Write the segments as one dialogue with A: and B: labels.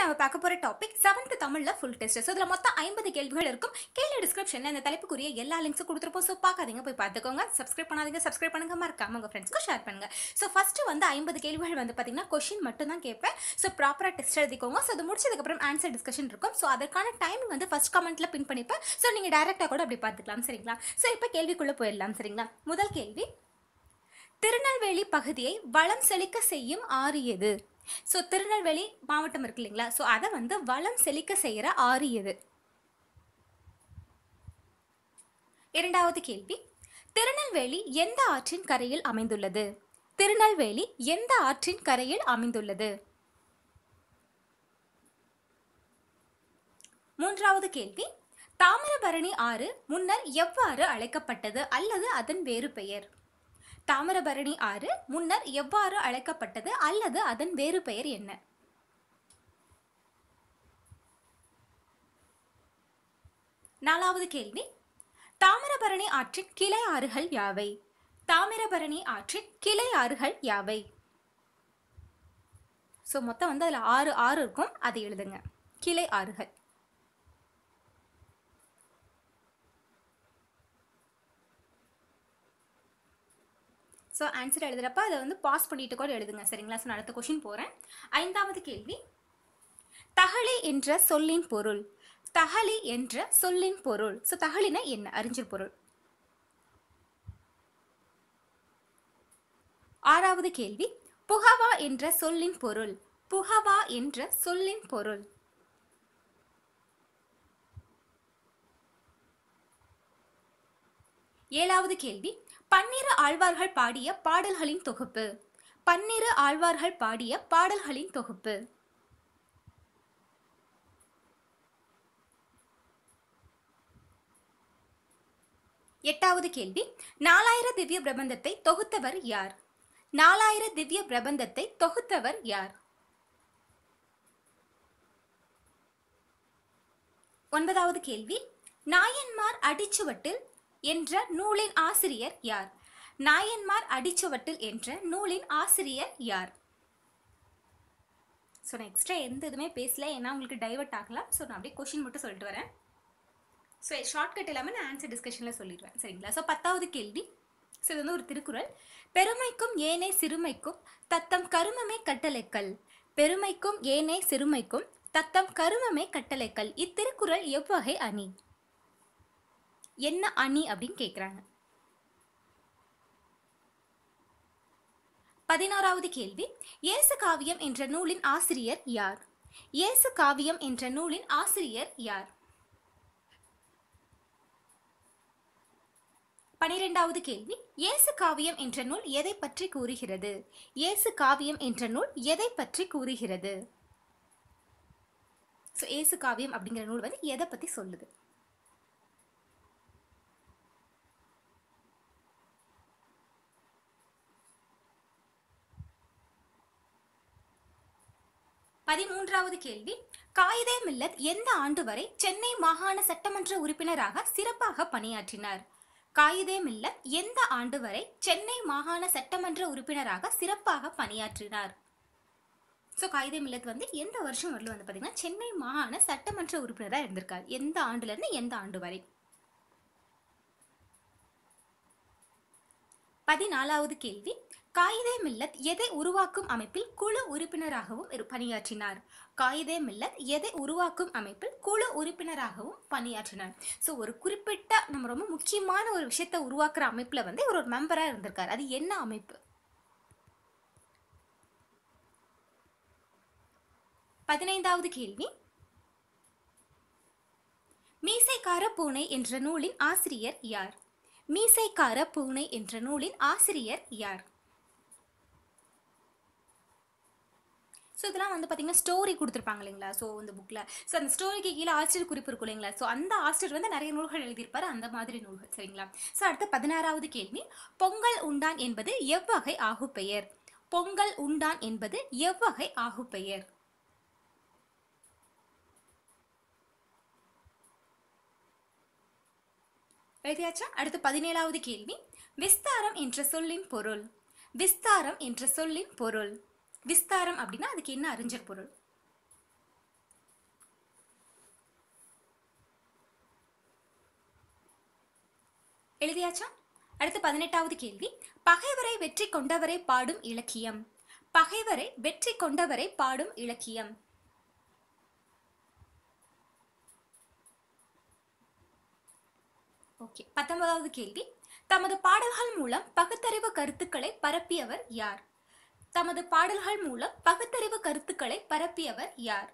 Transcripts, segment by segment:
A: நம்ம பார்க்க போகிற டாபிக் செவன்த் தமிழில் ஃபுல் டெஸ்ட் ஸோ இதில் மொத்தம் ஐம்பது கேள்விகள் இருக்கும் கேள்வி டிஸ்கிரிப்ஷனில் இந்த தலைப்புக்குரிய எல்லா லிங்க்ஸும் கொடுத்துருப்போம் ஸோ பார்க்காதீங்க போய் பார்த்துக்கோங்க சப்ஸ்கிரைப் பண்ணாதீங்க சப்ஸ்கிரைப் பண்ணுங்க மறக்காம உங்கள் ஃப்ரெண்ட்ஸ்க்கு ஷேர் பண்ணுங்க ஸோ ஃபஸ்ட்டு வந்து ஐம்பது கேள்விகள் வந்து பார்த்தீங்கன்னா கொஷின் மட்டும் தான் கேட்பேன் ஸோ ப்ராப்பராக டெஸ்ட் எழுதிக்கோங்க ஸோ அது முடிச்சதுக்கப்புறம் ஆன்சர் டிஸ்கஷன் இருக்கும் ஸோ அதற்கான டைம் வந்து ஃபர்ஸ்ட் கமெண்ட்டில் பின் பண்ணிப்பேன் ஸோ நீங்கள் டேரெக்டாக கூட அப்படி பார்த்துக்கலாம் சரிங்களா ஸோ இப்போ கேள்விக்குள்ளே போயிடலாம் சரிங்களா முதல் கேள்வி திருநெல்வேலி பகுதியை வளம் செழிக்க செய்யும் ஆறு எது ஸோ திருநெல்வேலி மாவட்டம் இருக்கு இல்லைங்களா ஸோ அதை வந்து வளம் செழிக்க செய்கிற ஆறு எது இரண்டாவது கேள்வி திருநெல்வேலி எந்த ஆற்றின் கரையில் அமைந்துள்ளது திருநெல்வேலி எந்த ஆற்றின் கரையில் அமைந்துள்ளது மூன்றாவது கேள்வி தாமிரபரணி ஆறு முன்னர் எவ்வாறு அழைக்கப்பட்டது அல்லது அதன் வேறு பெயர் தாமிரபரணி ஆறு முன்னர் எவ்வாறு அழைக்கப்பட்டது அல்லது அதன் வேறு பெயர் என்ன நாலாவது கேள்வி தாமிரபரணி ஆற்றின் கிளை ஆறுகள் யாவை தாமிரபரணி ஆற்றின் கிளை ஆறுகள் யாவை ஸோ மொத்தம் வந்து அதில் ஆறு ஆறு இருக்கும் அதை எழுதுங்க கிளை ஆறுகள் ஸோ ஆன்சர் எழுதுறப்ப அதை வந்து பாஸ் பண்ணிட்டு கூட எழுதுங்க சரிங்களா ஸோ அடுத்த கொஷின் போகிறேன் ஐந்தாவது கேள்வி தகழி என்ற சொல்லின் பொருள் தகழி என்ற சொல்லின் பொருள் ஸோ தகழினா என்ன அறிஞர் பொருள் ஆறாவது கேள்வி புகவா என்ற சொல்லின் பொருள் புகவா என்ற சொல்லின் பொருள் ஏழாவது கேள்வி பன்னிரு ஆழ்வார்கள் பாடிய பாடல்களின் தொகுப்பு பன்னிரு ஆழ்வார்கள் பாடிய பாடல்களின் தொகுப்பு எட்டாவது கேள்வி நாலாயிர திவ்ய பிரபந்தத்தை தொகுத்தவர் யார் நாலாயிர திவ்ய பிரபந்தத்தை தொகுத்தவர் யார் ஒன்பதாவது கேள்வி நாயன்மார் அடிச்சுவட்டில் என்ற நூலின் ஆசிரியர் யார் நாயன்மார் அடிச்சவட்டில் என்ற நூலின் ஆசிரியர் யார் ஸோ நான் எக்ஸ்ட்ரா எந்த இதுவுமே பேசல ஏன்னா உங்களுக்கு டைவர்ட் ஆகலாம் ஸோ நான் அப்படியே கொஷின் மட்டும் சொல்லிட்டு வரேன் ஸோ ஷார்ட்கட் இல்லாமல் நான் ஆன்சர் டிஸ்கஷனில் சொல்லிடுவேன் சரிங்களா ஸோ பத்தாவது கேள்வி ஸோ இது வந்து ஒரு திருக்குறள் பெருமைக்கும் ஏனே சிறுமைக்கும் தத்தம் கருமமே கட்டளைக்கல் பெருமைக்கும் ஏனே சிறுமைக்கும் தத்தம் கருமமே கட்டளைக்கல் இத்திருக்குறள் எவ்வகை அணி என்ன அணி அப்படின்னு கேட்குறாங்க பதினாறாவது கேள்வி இயேசு காவியம் என்ற நூலின் ஆசிரியர் யார் இயேசு காவியம் என்ற நூலின் ஆசிரியர் யார் பனிரெண்டாவது கேள்வி இயேசு காவியம் என்ற நூல் எதை பற்றி கூறுகிறது இயேசு காவியம் என்ற நூல் எதை பற்றி கூறுகிறது ஸோ இயேசு காவியம் அப்படிங்கிற நூல் வந்து எதை பற்றி சொல்லுது பதிமூன்றாவது கேள்வி காயிதே மில்லத் எந்த ஆண்டு வரை சென்னை மாகாண சட்டமன்ற உறுப்பினராக சிறப்பாக பணியாற்றினார் காயிதே மில்லத் எந்த ஆண்டு வரை சென்னை மாகாண சட்டமன்ற உறுப்பினராக சிறப்பாக பணியாற்றினார் ஸோ காயிதே மில்லத் வந்து எந்த வருஷம் வரலும் வந்து பார்த்தீங்கன்னா சென்னை மாகாண சட்டமன்ற உறுப்பினராக இருந்திருக்கார் எந்த ஆண்டுலேருந்து எந்த ஆண்டு வரை பதினாலாவது கேள்வி காயிதே மில்லத் எதை உருவாக்கும் அமைப்பில் குழு உறுப்பினராகவும் பணியாற்றினார் காயிதே மில்லத் எதை உருவாக்கும் அமைப்பில் குழு உறுப்பினராகவும் பணியாற்றினார் ஸோ ஒரு குறிப்பிட்ட நம்ம ரொம்ப முக்கியமான ஒரு விஷயத்தை உருவாக்குற அமைப்பில் வந்து இவர் ஒரு மெம்பராக இருந்திருக்கார் அது என்ன அமைப்பு பதினைந்தாவது கேள்வி மீசைக்கார பூனை என்ற நூலின் ஆசிரியர் யார் மீசைக்கார பூனை என்ற நூலின் ஆசிரியர் யார் ஸோ இதெல்லாம் வந்து பார்த்திங்கன்னா ஸ்டோரி கொடுத்துருப்பாங்க இல்லைங்களா ஸோ இந்த புக்கில் ஸோ அந்த ஸ்டோரிக்கு கீழே ஆசிரியர் குறிப்பு இருக்கும் இல்லைங்களா ஸோ அந்த ஆசிரியர் வந்து நிறைய நூல்கள் எழுதியிருப்பார் அந்த மாதிரி நூல்கள் சரிங்களா ஸோ அடுத்த பதினாறாவது கேள்வி பொங்கல் உண்டான் என்பது எவ்வகை ஆகு பெயர் பொங்கல் உண்டான் என்பது எவ்வகை ஆகு பெயர் எழுதியாச்சா அடுத்து பதினேழாவது கேள்வி விஸ்தாரம் என்ற சொல்லின் பொருள் விஸ்தாரம் என்ற சொல்லின் பொருள் விஸ்தாரம் அப்படின்னா அதுக்கு என்ன அறிஞர் பொருள் எழுதியாச்சா அடுத்து பதினெட்டாவது கேள்வி பகைவரை வெற்றி கொண்டவரை பாடும் இலக்கியம் பகைவரை வெற்றி கொண்டவரை பாடும் இலக்கியம் ஓகே பத்தொன்பதாவது கேள்வி தமது பாடல்கள் மூலம் பகுத்தறிவு கருத்துக்களை பரப்பியவர் யார் தமது பாடல்கள் மூலம் பகுத்தறிவு கருத்துக்களை பரப்பியவர் யார்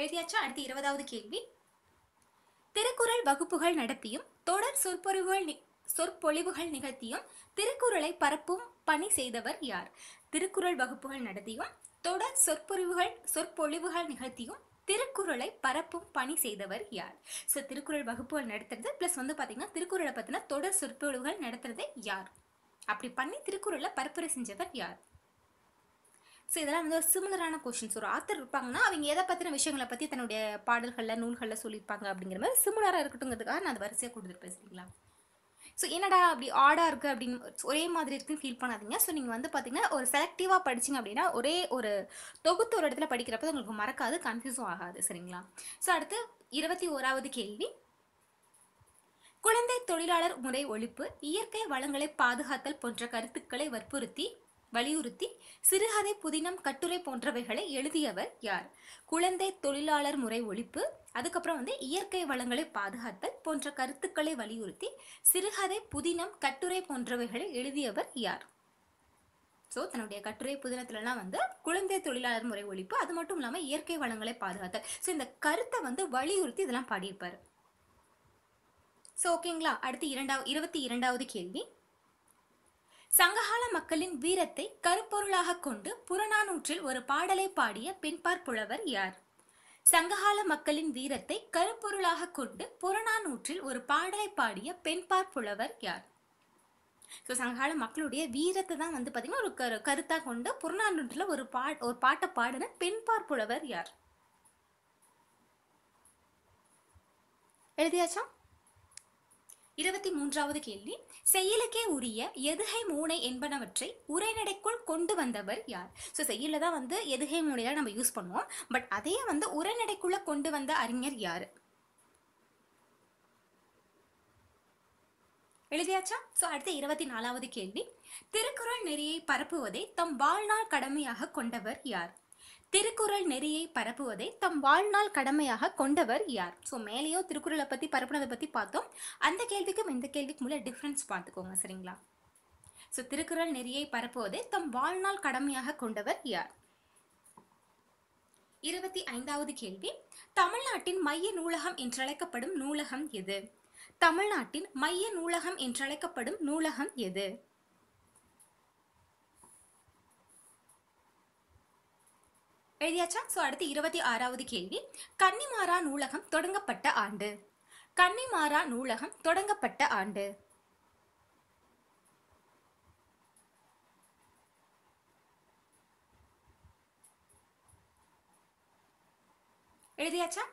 A: எழுதியாச்சா அடுத்து இருபதாவது கேள்வி திருக்குறள் வகுப்புகள் நடத்தியும் தொடர் சொற்பொழிவுகள் சொற்பொழிவுகள் நிகழ்த்தியும் திருக்குறளை பரப்பும் பணி செய்தவர் யார் திருக்குறள் வகுப்புகள் நடத்தியும் தொடர் சொற்பொழிவுகள் சொற்பொழிவுகள் நிகழ்த்தியும் திருக்குறளை பரப்பும் பணி செய்தவர் யார் ஸோ திருக்குறள் வகுப்புகள் நடத்துறது ப்ளஸ் வந்து பார்த்தீங்கன்னா திருக்குறளை பற்றின தொடர் சொற்பொழிவுகள் நடத்துறது யார் அப்படி பண்ணி திருக்குறளை பரப்புரை செஞ்சவர் யார் ஸோ இதெல்லாம் வந்து ஒரு சிமிலரான கொஷின்ஸ் ஒரு ஆத்தர் இருப்பாங்கன்னா அவங்க எதை பற்றின விஷயங்களை பற்றி தன்னுடைய பாடல்களில் நூல்களில் சொல்லியிருப்பாங்க அப்படிங்கிற மாதிரி சிமிலராக இருக்கட்டுங்கிறதுக்காக நான் அது வரிசையாக கொடுத்துருப்பேன் சரிங்களா ஸோ என்னடா அப்படி ஆடாக இருக்குது அப்படின்னு ஒரே மாதிரி இருக்குன்னு ஃபீல் பண்ணாதீங்க ஸோ நீங்கள் வந்து பார்த்தீங்கன்னா ஒரு செலக்டிவாக படிச்சிங்க அப்படின்னா ஒரே ஒரு தொகுத்து ஒரு இடத்துல படிக்கிறப்ப உங்களுக்கு மறக்காது கன்ஃபியூஸும் ஆகாது சரிங்களா ஸோ அடுத்து இருபத்தி ஓராவது கேள்வி குழந்தை தொழிலாளர் முறை ஒழிப்பு இயற்கை வளங்களை பாதுகாத்தல் போன்ற கருத்துக்களை வற்புறுத்தி வலியுறுத்தி சிறுகதை புதினம் கட்டுரை போன்றவைகளை எழுதியவர் யார் குழந்தை தொழிலாளர் முறை ஒழிப்பு அதுக்கப்புறம் வந்து இயற்கை வளங்களை பாதுகாத்தல் போன்ற கருத்துக்களை வலியுறுத்தி சிறுகதை புதினம் கட்டுரை போன்றவைகளை எழுதியவர் யார் ஸோ தன்னுடைய கட்டுரை புதினத்துலலாம் வந்து குழந்தை தொழிலாளர் முறை ஒழிப்பு அது மட்டும் இல்லாமல் இயற்கை வளங்களை பாதுகாத்தல் ஸோ இந்த கருத்தை வந்து வலியுறுத்தி இதெல்லாம் பாடியிருப்பார் ஸோ ஓகேங்களா அடுத்து இரண்டாவது இருபத்தி இரண்டாவது கேள்வி சங்ககால மக்களின் வீரத்தை கருப்பொருளாக கொண்டு புறநானூற்றில் ஒரு பாடலை பாடிய பின்பார் புலவர் யார் சங்ககால மக்களின் வீரத்தை கருப்பொருளாக கொண்டு புறநானூற்றில் ஒரு பாடலை பாடிய பெண்பார் புலவர் யார் ஸோ சங்ககால மக்களுடைய வீரத்தை தான் வந்து பார்த்திங்கன்னா ஒரு கரு கருத்தாக கொண்டு புறநானூற்றில் ஒரு பா ஒரு பாட்டை பாடின பெண்பார் புலவர் யார் எழுதியாச்சா இருபத்தி மூன்றாவது கேள்வி செயலுக்கே உரிய எதுகை மூனை என்பனவற்றை உரைநடைக்குள் கொண்டு வந்தவர் யார் ஸோ செயலில் தான் வந்து எதுகை தான் நம்ம யூஸ் பண்ணுவோம் பட் அதையே வந்து உரைநடைக்குள்ளே கொண்டு வந்த அறிஞர் யார் எழுதியாச்சா ஸோ அடுத்த இருபத்தி நாலாவது கேள்வி திருக்குறள் நெறியை பரப்புவதை தம் வாழ்நாள் கடமையாக கொண்டவர் யார் திருக்குறள் நெறியை பரப்புவதை தம் வாழ்நாள் கடமையாக கொண்டவர் யார் ஸோ மேலேயோ திருக்குறளை பற்றி பரப்புனதை பற்றி பார்த்தோம் அந்த கேள்விக்கும் இந்த கேள்விக்கும் உள்ள டிஃப்ரென்ஸ் பார்த்துக்கோங்க சரிங்களா ஸோ திருக்குறள் நெறியை பரப்புவதை தம் வாழ்நாள் கடமையாக கொண்டவர் யார் இருபத்தி ஐந்தாவது கேள்வி தமிழ்நாட்டின் மைய நூலகம் என்றழைக்கப்படும் நூலகம் எது தமிழ்நாட்டின் மைய நூலகம் என்றழைக்கப்படும் நூலகம் எது எழுதியாச்சா ஸோ அடுத்து இருபத்தி ஆறாவது கேள்வி கன்னிமாரா நூலகம் தொடங்கப்பட்ட ஆண்டு கன்னிமாரா நூலகம் தொடங்கப்பட்ட ஆண்டு எழுதியாச்சா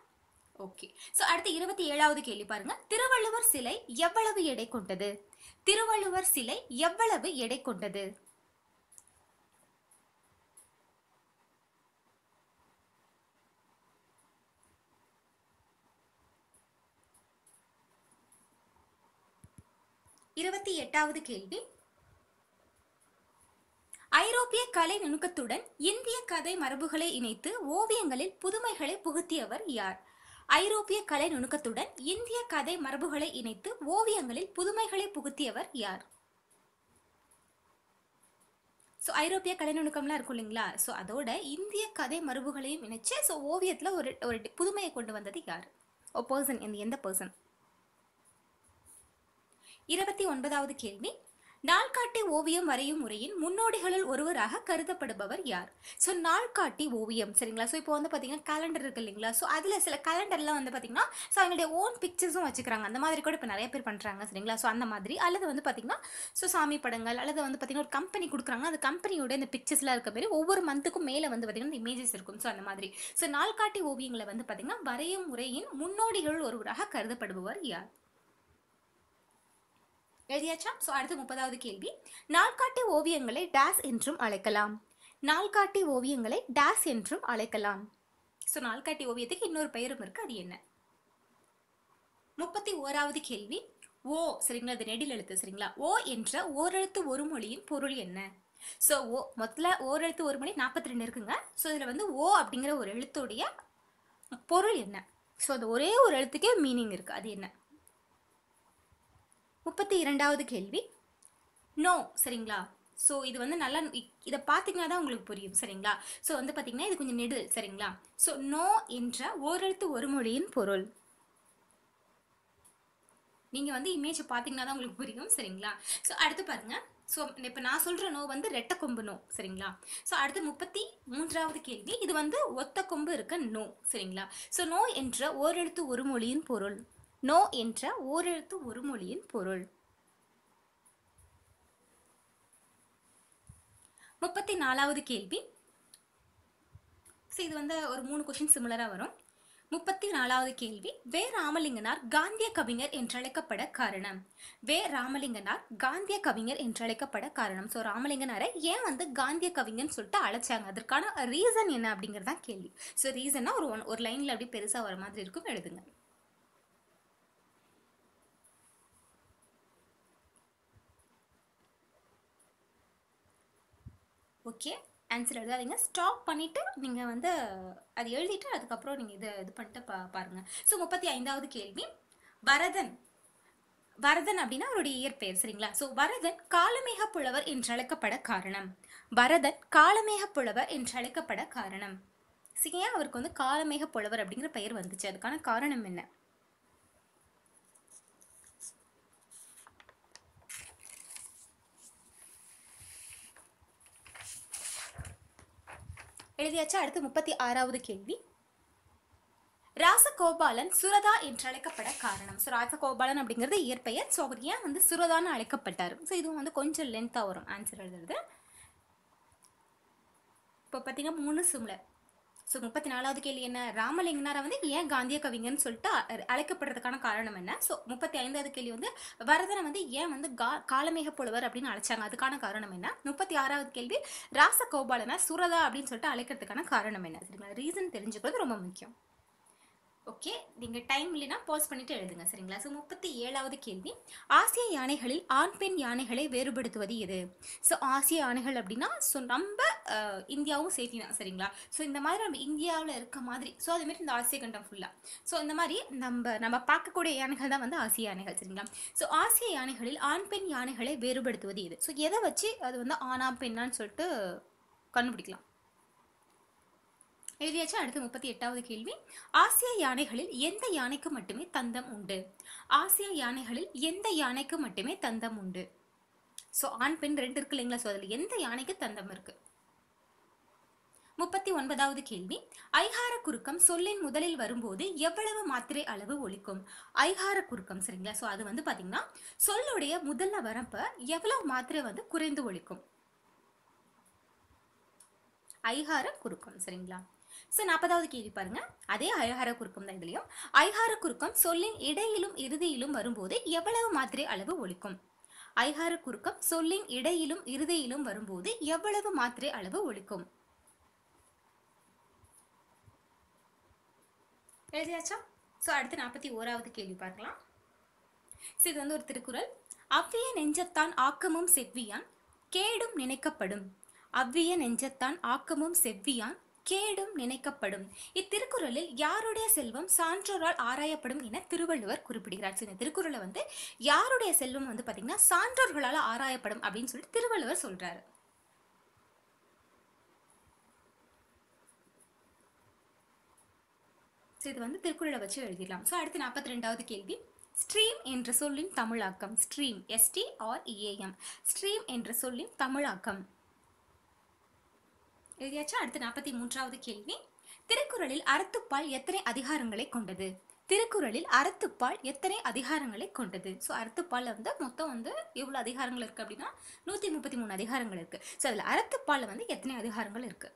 A: ஓகே ஸோ அடுத்து இருபத்தி ஏழாவது கேள்வி பாருங்க திருவள்ளுவர் சிலை எவ்வளவு எடை கொண்டது திருவள்ளுவர் சிலை எவ்வளவு எடை கொண்டது இருபத்தி எட்டாவது கேள்வி ஐரோப்பிய கலை நுணுக்கத்துடன் இந்திய கதை மரபுகளை இணைத்து ஓவியங்களில் புதுமைகளை புகுத்தியவர் யார் ஐரோப்பிய கலை நுணுக்கத்துடன் இந்திய கதை மரபுகளை இணைத்து ஓவியங்களில் புதுமைகளை புகுத்தியவர் யார் ஸோ ஐரோப்பிய கலை நுணுக்கம்லாம் இருக்கும் இல்லைங்களா ஸோ அதோட இந்திய கதை மரபுகளையும் இணைச்சு ஸோ ஓவியத்தில் ஒரு ஒரு புதுமையை கொண்டு வந்தது யார் ஓ பர்சன் இந்த எந்த பர்சன் இருபத்தி ஒன்பதாவது கேள்வி நாள்காட்டி ஓவியம் வரையும் முறையின் முன்னோடிகளில் ஒருவராக கருதப்படுபவர் யார் ஸோ நாள்காட்டி ஓவியம் சரிங்களா ஸோ இப்போ வந்து பார்த்தீங்கன்னா கேலண்டர் இருக்குது இல்லைங்களா ஸோ அதில் சில கேலண்டர்லாம் வந்து பார்த்தீங்கன்னா ஸோ அவங்களுடைய ஓன் பிக்சர்ஸும் வச்சுக்கிறாங்க அந்த மாதிரி கூட இப்போ நிறைய பேர் பண்ணுறாங்க சரிங்களா ஸோ அந்த மாதிரி அல்லது வந்து பார்த்தீங்கன்னா ஸோ சாமி படங்கள் அல்லது வந்து பார்த்தீங்கன்னா ஒரு கம்பெனி கொடுக்குறாங்க அந்த கம்பெனியோட இந்த பிக்சர்ஸ்லாம் இருக்க மாதிரி ஒவ்வொரு மந்த்துக்கும் மேலே வந்து பார்த்திங்கன்னா இந்த இமேஜஸ் இருக்கும் ஸோ அந்த மாதிரி ஸோ நாள்காட்டி ஓவியங்களை வந்து பார்த்திங்கன்னா வரையும் முறையின் முன்னோடிகள் ஒருவராக கருதப்படுபவர் யார் எழுதியாச்சா ஸோ அடுத்து முப்பதாவது கேள்வி நாள்காட்டி ஓவியங்களை டேஸ் என்றும் அழைக்கலாம் நாள்காட்டி ஓவியங்களை டேஸ் என்றும் அழைக்கலாம் ஸோ நாள்காட்டி ஓவியத்துக்கு இன்னொரு பெயரும் இருக்குது அது என்ன முப்பத்தி ஓராவது கேள்வி ஓ சரிங்களா அது நெடில் எழுத்து சரிங்களா ஓ என்ற ஓரெழுத்து ஒரு மொழியின் பொருள் என்ன ஸோ ஓ முதல்ல ஓரெழுத்து ஒரு மொழி நாற்பத்தி ரெண்டு இருக்குங்க ஸோ இதில் வந்து ஓ அப்படிங்கிற ஒரு எழுத்துடைய பொருள் என்ன ஸோ அது ஒரே ஒரு எழுத்துக்கே மீனிங் இருக்குது அது என்ன முப்பத்தி இரண்டாவது கேள்வி நோ சரிங்களா ஸோ இது வந்து நல்லா இதை பார்த்தீங்கன்னா தான் உங்களுக்கு புரியும் சரிங்களா ஸோ வந்து பார்த்தீங்கன்னா இது கொஞ்சம் நெடு சரிங்களா ஸோ நோ என்ற ஓரெழுத்து ஒரு மொழியின் பொருள் நீங்கள் வந்து இமேஜை பார்த்தீங்கன்னா தான் உங்களுக்கு புரியும் சரிங்களா ஸோ அடுத்து பாருங்கள் ஸோ இப்போ நான் சொல்கிற நோ வந்து ரெட்டை கொம்பு நோ சரிங்களா ஸோ அடுத்து முப்பத்தி மூன்றாவது கேள்வி இது வந்து ஒத்த கொம்பு இருக்க நோ சரிங்களா ஸோ நோ என்ற ஓரெழுத்து ஒரு மொழியின் பொருள் நோ என்ற ஓரெழுத்து ஒரு மொழியின் பொருள் முப்பத்தி நாலாவது கேள்வி இது வந்து ஒரு மூணு கொஷின் சிமிலராக வரும் முப்பத்தி நாலாவது கேள்வி வே ராமலிங்கனார் காந்திய கவிஞர் என்றழைக்கப்பட காரணம் வே ராமலிங்கனார் காந்திய கவிஞர் என்றழைக்கப்பட காரணம் ஸோ ராமலிங்கனாரை ஏன் வந்து காந்திய கவிஞர்னு சொல்லிட்டு அழைச்சாங்க அதற்கான ரீசன் என்ன தான் கேள்வி ஸோ ரீசனாக ஒரு ஒன் ஒரு லைனில் அப்படியே பெருசாக வர மாதிரி இருக்கும் எழுதுங்க ஓகே ஆன்சர் எழுதாதீங்க ஸ்டாப் பண்ணிவிட்டு நீங்கள் வந்து அது எழுதிட்டு அதுக்கப்புறம் நீங்கள் இதை இது பண்ணிட்டு பா பாருங்கள் ஸோ முப்பத்தி ஐந்தாவது கேள்வி பரதன் வரதன் அப்படின்னா அவருடைய இயற்பெயர் சரிங்களா ஸோ வரதன் காலமேக புலவர் என்றழைக்கப்பட காரணம் பரதன் காலமேக புலவர் என்றழைக்கப்பட காரணம் சரியா அவருக்கு வந்து காலமேக புலவர் அப்படிங்கிற பெயர் வந்துச்சு அதுக்கான காரணம் என்ன எழுதியாச்சு அடுத்து முப்பத்தி ஆறாவது கேள்வி ராசகோபாலன் சுரதா என்று அழைக்கப்பட காரணம் ஸோ ராசகோபாலன் அப்படிங்கிறது இயற்பெயர் ஸோ அவர் ஏன் வந்து சுரதான்னு அழைக்கப்பட்டார் ஸோ இதுவும் வந்து கொஞ்சம் லென்த்தாக வரும் ஆன்சர் எழுதுறது இப்போ பார்த்தீங்கன்னா மூணு சிம்லர் ஸோ முப்பத்தி நாலாவது கேள்வி என்ன ராமலிங்கனாரை வந்து ஏன் காந்திய கவிஞர்னு சொல்லிட்டு அழைக்கப்படுறதுக்கான காரணம் என்ன ஸோ முப்பத்தி ஐந்தாவது கேள்வி வந்து வரதனை வந்து ஏன் வந்து கா காலமேக புலவர் அப்படின்னு அழைச்சாங்க அதுக்கான காரணம் என்ன முப்பத்தி ஆறாவது கேள்வி ராசகோபாலனை சுரதா அப்படின்னு சொல்லிட்டு அழைக்கிறதுக்கான காரணம் என்ன சரிங்களா ரீசன் தெரிஞ்சுக்கிறது ரொம்ப முக்கியம் ஓகே நீங்கள் டைம் இல்லைன்னா பாஸ் பண்ணிட்டு எழுதுங்க சரிங்களா ஸோ முப்பத்தி ஏழாவது கேள்வி ஆசிய யானைகளில் ஆண் பெண் யானைகளை வேறுபடுத்துவது எது ஸோ ஆசிய யானைகள் அப்படின்னா ஸோ நம்ம இந்தியாவும் சேர்த்தி தான் சரிங்களா ஸோ இந்த மாதிரி நம்ம இந்தியாவில் இருக்க மாதிரி ஸோ அதுமாரி இந்த ஆசிய கண்டம் ஃபுல்லாக ஸோ இந்த மாதிரி நம்ம நம்ம பார்க்கக்கூடிய யானைகள் தான் வந்து ஆசிய யானைகள் சரிங்களா ஸோ ஆசிய யானைகளில் ஆண் பெண் யானைகளை வேறுபடுத்துவது எது ஸோ எதை வச்சு அது வந்து ஆனா பெண்ணான்னு சொல்லிட்டு கண்டுபிடிக்கலாம் எழுதியாச்சு அடுத்து முப்பத்தி எட்டாவது கேள்வி ஆசிய யானைகளில் எந்த யானைக்கு மட்டுமே தந்தம் உண்டு ஆசிய யானைகளில் எந்த யானைக்கு மட்டுமே தந்தம் உண்டு ஸோ ஆண் பெண் ரெண்டு இருக்கு இல்லைங்களா ஸோ அதில் எந்த யானைக்கு தந்தம் இருக்கு முப்பத்தி ஒன்பதாவது கேள்வி ஐகார குறுக்கம் சொல்லின் முதலில் வரும்போது எவ்வளவு மாத்திரை அளவு ஒழிக்கும் ஐகார குறுக்கம் சரிங்களா ஸோ அது வந்து பார்த்தீங்கன்னா சொல்லுடைய முதல்ல வரப்ப எவ்வளவு மாத்திரை வந்து குறைந்து ஒழிக்கும் ஐஹார குறுக்கம் சரிங்களா ஸோ நாற்பதாவது கேள்வி பாருங்க அதே ஐஹார குறுக்கம் தான் இதுலையும் ஐஹார குறுக்கம் சொல்லின் இடையிலும் இறுதியிலும் வரும்போது எவ்வளவு மாத்திரை அளவு ஒழிக்கும் ஐஹார குறுக்கம் சொல்லின் இடையிலும் இறுதியிலும் வரும்போது எவ்வளவு மாத்திரை அளவு ஒழிக்கும் எழுதியாச்சா ஸோ அடுத்து நாற்பத்தி ஓராவது கேள்வி பார்க்கலாம் ஸோ இது வந்து ஒரு திருக்குறள் அவ்விய நெஞ்சத்தான் ஆக்கமும் செவ்வியான் கேடும் நினைக்கப்படும் அவ்விய நெஞ்சத்தான் ஆக்கமும் செவ்வியான் கேடும் நினைக்கப்படும் இத்திருக்குறளில் யாருடைய செல்வம் சான்றோரால் ஆராயப்படும் என திருவள்ளுவர் குறிப்பிடுகிறார் இந்த திருக்குறளை வந்து யாருடைய செல்வம் வந்து பார்த்தீங்கன்னா சான்றோர்களால் ஆராயப்படும் அப்படின்னு சொல்லிட்டு திருவள்ளுவர் சொல்கிறாரு ஸோ இது வந்து திருக்குறளை வச்சு எழுதிடலாம் ஸோ அடுத்து நாற்பத்தி ரெண்டாவது கேள்வி ஸ்ட்ரீம் என்ற சொல்லின் தமிழாக்கம் stream S T R E A M stream என்ற சொல்லின் தமிழாக்கம் எழுதியாச்சு அடுத்து நாற்பத்தி மூன்றாவது கேள்வி திருக்குறளில் அறத்துப்பால் எத்தனை அதிகாரங்களை கொண்டது திருக்குறளில் அறத்துப்பால் எத்தனை அதிகாரங்களை கொண்டது ஸோ அறத்துப்பால் வந்து மொத்தம் வந்து எவ்வளோ அதிகாரங்கள் இருக்குது அப்படின்னா நூற்றி முப்பத்தி மூணு அதிகாரங்கள் இருக்குது ஸோ அதில் அறத்துப்பால் வந்து எத்தனை அதிகாரங்கள் இருக்குது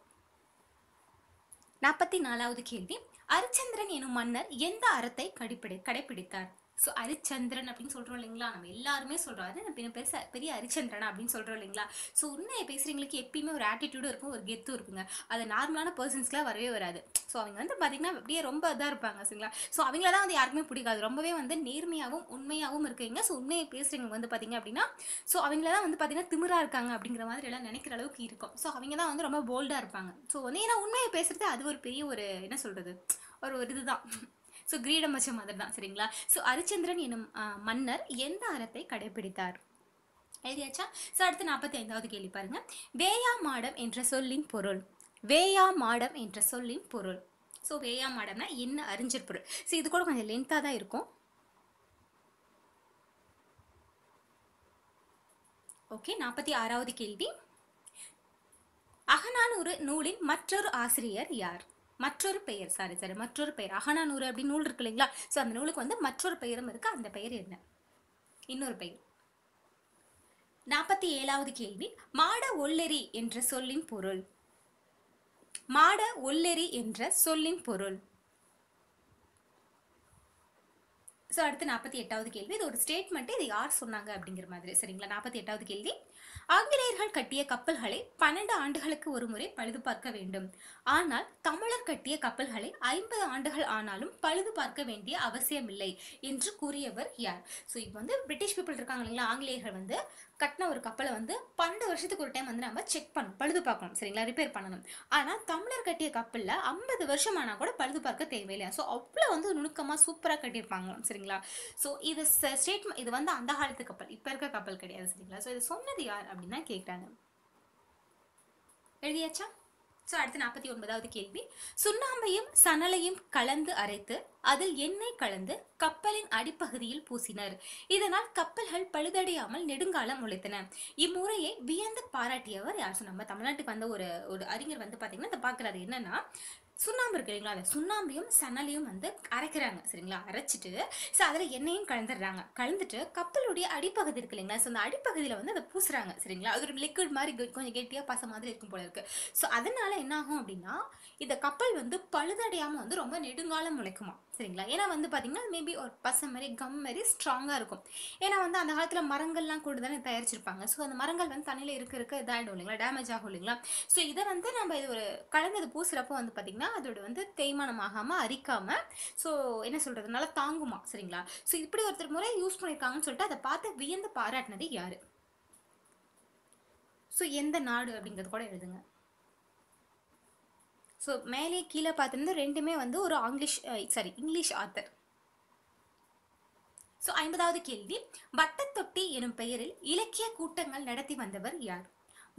A: நாற்பத்தி நாலாவது கேள்வி அரிச்சந்திரன் எனும் மன்னர் எந்த அறத்தை கடிப்பிடி கடைபிடித்தார் ஸோ அரிச்சந்திரன் அப்படின்னு சொல்கிறோம் இல்லைங்களா நம்ம எல்லாருமே சொல்கிறோம் அது பெருச பெரிய அரிச்சந்திரன் அப்படின்னு சொல்கிறோம் இல்லைங்களா ஸோ உண்மையை பேசுகிறவங்களுக்கு எப்பயுமே ஒரு ஆட்டிடியூடும் இருக்கும் ஒரு கெத்தும் இருக்குங்க அது நார்மலான பர்சன்ஸ்க்குலாம் வரவே வராது ஸோ அவங்க வந்து பார்த்திங்கன்னா அப்படியே ரொம்ப இதாக இருப்பாங்க சரிங்களா ஸோ அவங்கள தான் வந்து யாருக்குமே பிடிக்காது ரொம்பவே வந்து நேர்மையாகவும் உண்மையாகவும் இருக்குங்க ஸோ உண்மையை பேசுகிறவங்க வந்து பார்த்திங்க அப்படின்னா ஸோ அவங்கள தான் வந்து பார்த்திங்கன்னா திமிராக இருக்காங்க அப்படிங்கிற மாதிரி எல்லாம் நினைக்கிற அளவுக்கு இருக்கும் ஸோ அவங்க தான் வந்து ரொம்ப போல்டாக இருப்பாங்க ஸோ வந்து ஏன்னா உண்மையை பேசுகிறது அது ஒரு பெரிய ஒரு என்ன சொல்கிறது ஒரு ஒரு இதுதான் ஸோ கிரீடமச்ச மதர் தான் சரிங்களா ஸோ அரிச்சந்திரன் எனும் மன்னர் எந்த அறத்தை கடைபிடித்தார் எழுதியாச்சா ஸோ அடுத்து நாற்பத்தி ஐந்தாவது கேள்வி பாருங்க வேயா மாடம் என்ற சொல்லின் பொருள் வேயா மாடம் என்ற சொல்லின் பொருள் ஸோ வேயா மாடம்னா என்ன அறிஞர் பொருள் ஸோ இது கூட கொஞ்சம் லென்த்தாக தான் இருக்கும் ஓகே நாற்பத்தி ஆறாவது கேள்வி அகனான் ஒரு நூலின் மற்றொரு ஆசிரியர் யார் மற்றொரு பெயர் சாரி சாரி மற்றொரு பெயர் நூறு அப்படின்னு நூல் இருக்கு இல்லைங்களா ஸோ அந்த நூலுக்கு வந்து மற்றொரு பெயரும் இருக்குது அந்த பெயர் என்ன இன்னொரு பெயர் நாற்பத்தி ஏழாவது கேள்வி மாட ஒல்லெறி என்ற சொல்லின் பொருள் மாட ஒல்லெறி என்ற சொல்லின் பொருள் ஸோ அடுத்து நாற்பத்தி எட்டாவது கேள்வி இது ஒரு ஸ்டேட்மெண்ட்டு இது யார் சொன்னாங்க அப்படிங்கிற மாதிரி சரிங்களா நாற்பத்தி எட்டாவது கேள்வி ஆங்கிலேயர்கள் கட்டிய கப்பல்களை பன்னெண்டு ஆண்டுகளுக்கு ஒரு முறை பழுது பார்க்க வேண்டும் ஆனால் தமிழர் கட்டிய கப்பல்களை ஐம்பது ஆண்டுகள் ஆனாலும் பழுது பார்க்க வேண்டிய அவசியமில்லை என்று கூறியவர் யார் ஸோ இப்போ வந்து பிரிட்டிஷ் பீப்புள் இருக்காங்க இல்லைங்களா ஆங்கிலேயர்கள் வந்து கட்டின ஒரு கப்பலை வந்து பன்னெண்டு வருஷத்துக்கு ஒரு டைம் வந்து நம்ம செக் பண்ணணும் பழுது பார்க்கணும் சரிங்களா ரிப்பேர் பண்ணணும் ஆனால் தமிழர் கட்டிய கப்பலில் ஐம்பது வருஷம் ஆனால் கூட பழுது பார்க்க தேவையில்லையா ஸோ அவ்வளோ வந்து நுணுக்கமாக சூப்பராக கட்டியிருப்பாங்க சரிங்களா ஸோ இது ஸ்டேட்மெண்ட் இது வந்து அந்த காலத்து கப்பல் இப்போ இருக்க கப்பல் கிடையாது சரிங்களா ஸோ இது சொன்னது யார் அப்படின்னா கேட்குறாங்க எழுதியாச்சா ஸோ அடுத்து நாற்பத்தி ஒன்பதாவது கேள்வி சுண்ணாம்பையும் சணலையும் கலந்து அரைத்து அதில் எண்ணெய் கலந்து கப்பலின் அடிப்பகுதியில் பூசினர் இதனால் கப்பல்கள் பழுதடையாமல் நெடுங்காலம் உழைத்தன இம்முறையை வியந்து பாராட்டியவர் யார் நம்ம தமிழ்நாட்டுக்கு வந்த ஒரு ஒரு அறிஞர் வந்து பார்த்தீங்கன்னா இதை பார்க்குறாரு என்னன்னா சுண்ணாம்பு இருக்கு இல்லைங்களா அந்த சுண்ணாம்பையும் சன்னலையும் வந்து அரைக்கிறாங்க சரிங்களா அரைச்சிட்டு ஸோ அதில் எண்ணெயும் கலந்துடுறாங்க கலந்துட்டு கப்பலுடைய அடிப்பகுதி இருக்கு இல்லைங்களா ஸோ அந்த அடிப்பகுதியில் வந்து அதை பூசுறாங்க சரிங்களா அது ஒரு லிக்விட் மாதிரி கொஞ்சம் கெட்டியாக பச மாதிரி இருக்கும் போல இருக்கு ஸோ அதனால என்னாகும் அப்படின்னா இந்த கப்பல் வந்து பழுதடையாமல் வந்து ரொம்ப நெடுங்காலம் முளைக்குமா சரிங்களா ஏன்னா வந்து பார்த்தீங்கன்னா மேபி ஒரு பசை மாதிரி கம் மாதிரி ஸ்ட்ராங்காக இருக்கும் ஏன்னா வந்து அந்த காலத்தில் மரங்கள்லாம் கூட தானே தயாரிச்சிருப்பாங்க ஸோ அந்த மரங்கள் வந்து தண்ணியில் இருக்க இருக்க இதாகிடும் இல்லைங்களா டேமேஜ் ஆகும் இல்லைங்களா ஸோ இதை வந்து நம்ம இது ஒரு கலந்தது பூசுகிறப்போ வந்து பார்த்திங்கன்னா அதோட வந்து தேய்மானம் ஆகாமல் அரிக்காமல் ஸோ என்ன சொல்கிறது நல்லா தாங்குமா சரிங்களா ஸோ இப்படி ஒருத்தர் முறை யூஸ் பண்ணியிருக்காங்கன்னு சொல்லிட்டு அதை பார்த்து வியந்து பாராட்டினது யார் ஸோ எந்த நாடு அப்படிங்கிறது கூட எழுதுங்க ஸோ மேலே கீழே பார்த்துருந்து ரெண்டுமே வந்து ஒரு English sorry English author so ஐம்பதாவது கேள்வி வட்டத்தொட்டி எனும் பெயரில் இலக்கிய கூட்டங்கள் நடத்தி வந்தவர் யார்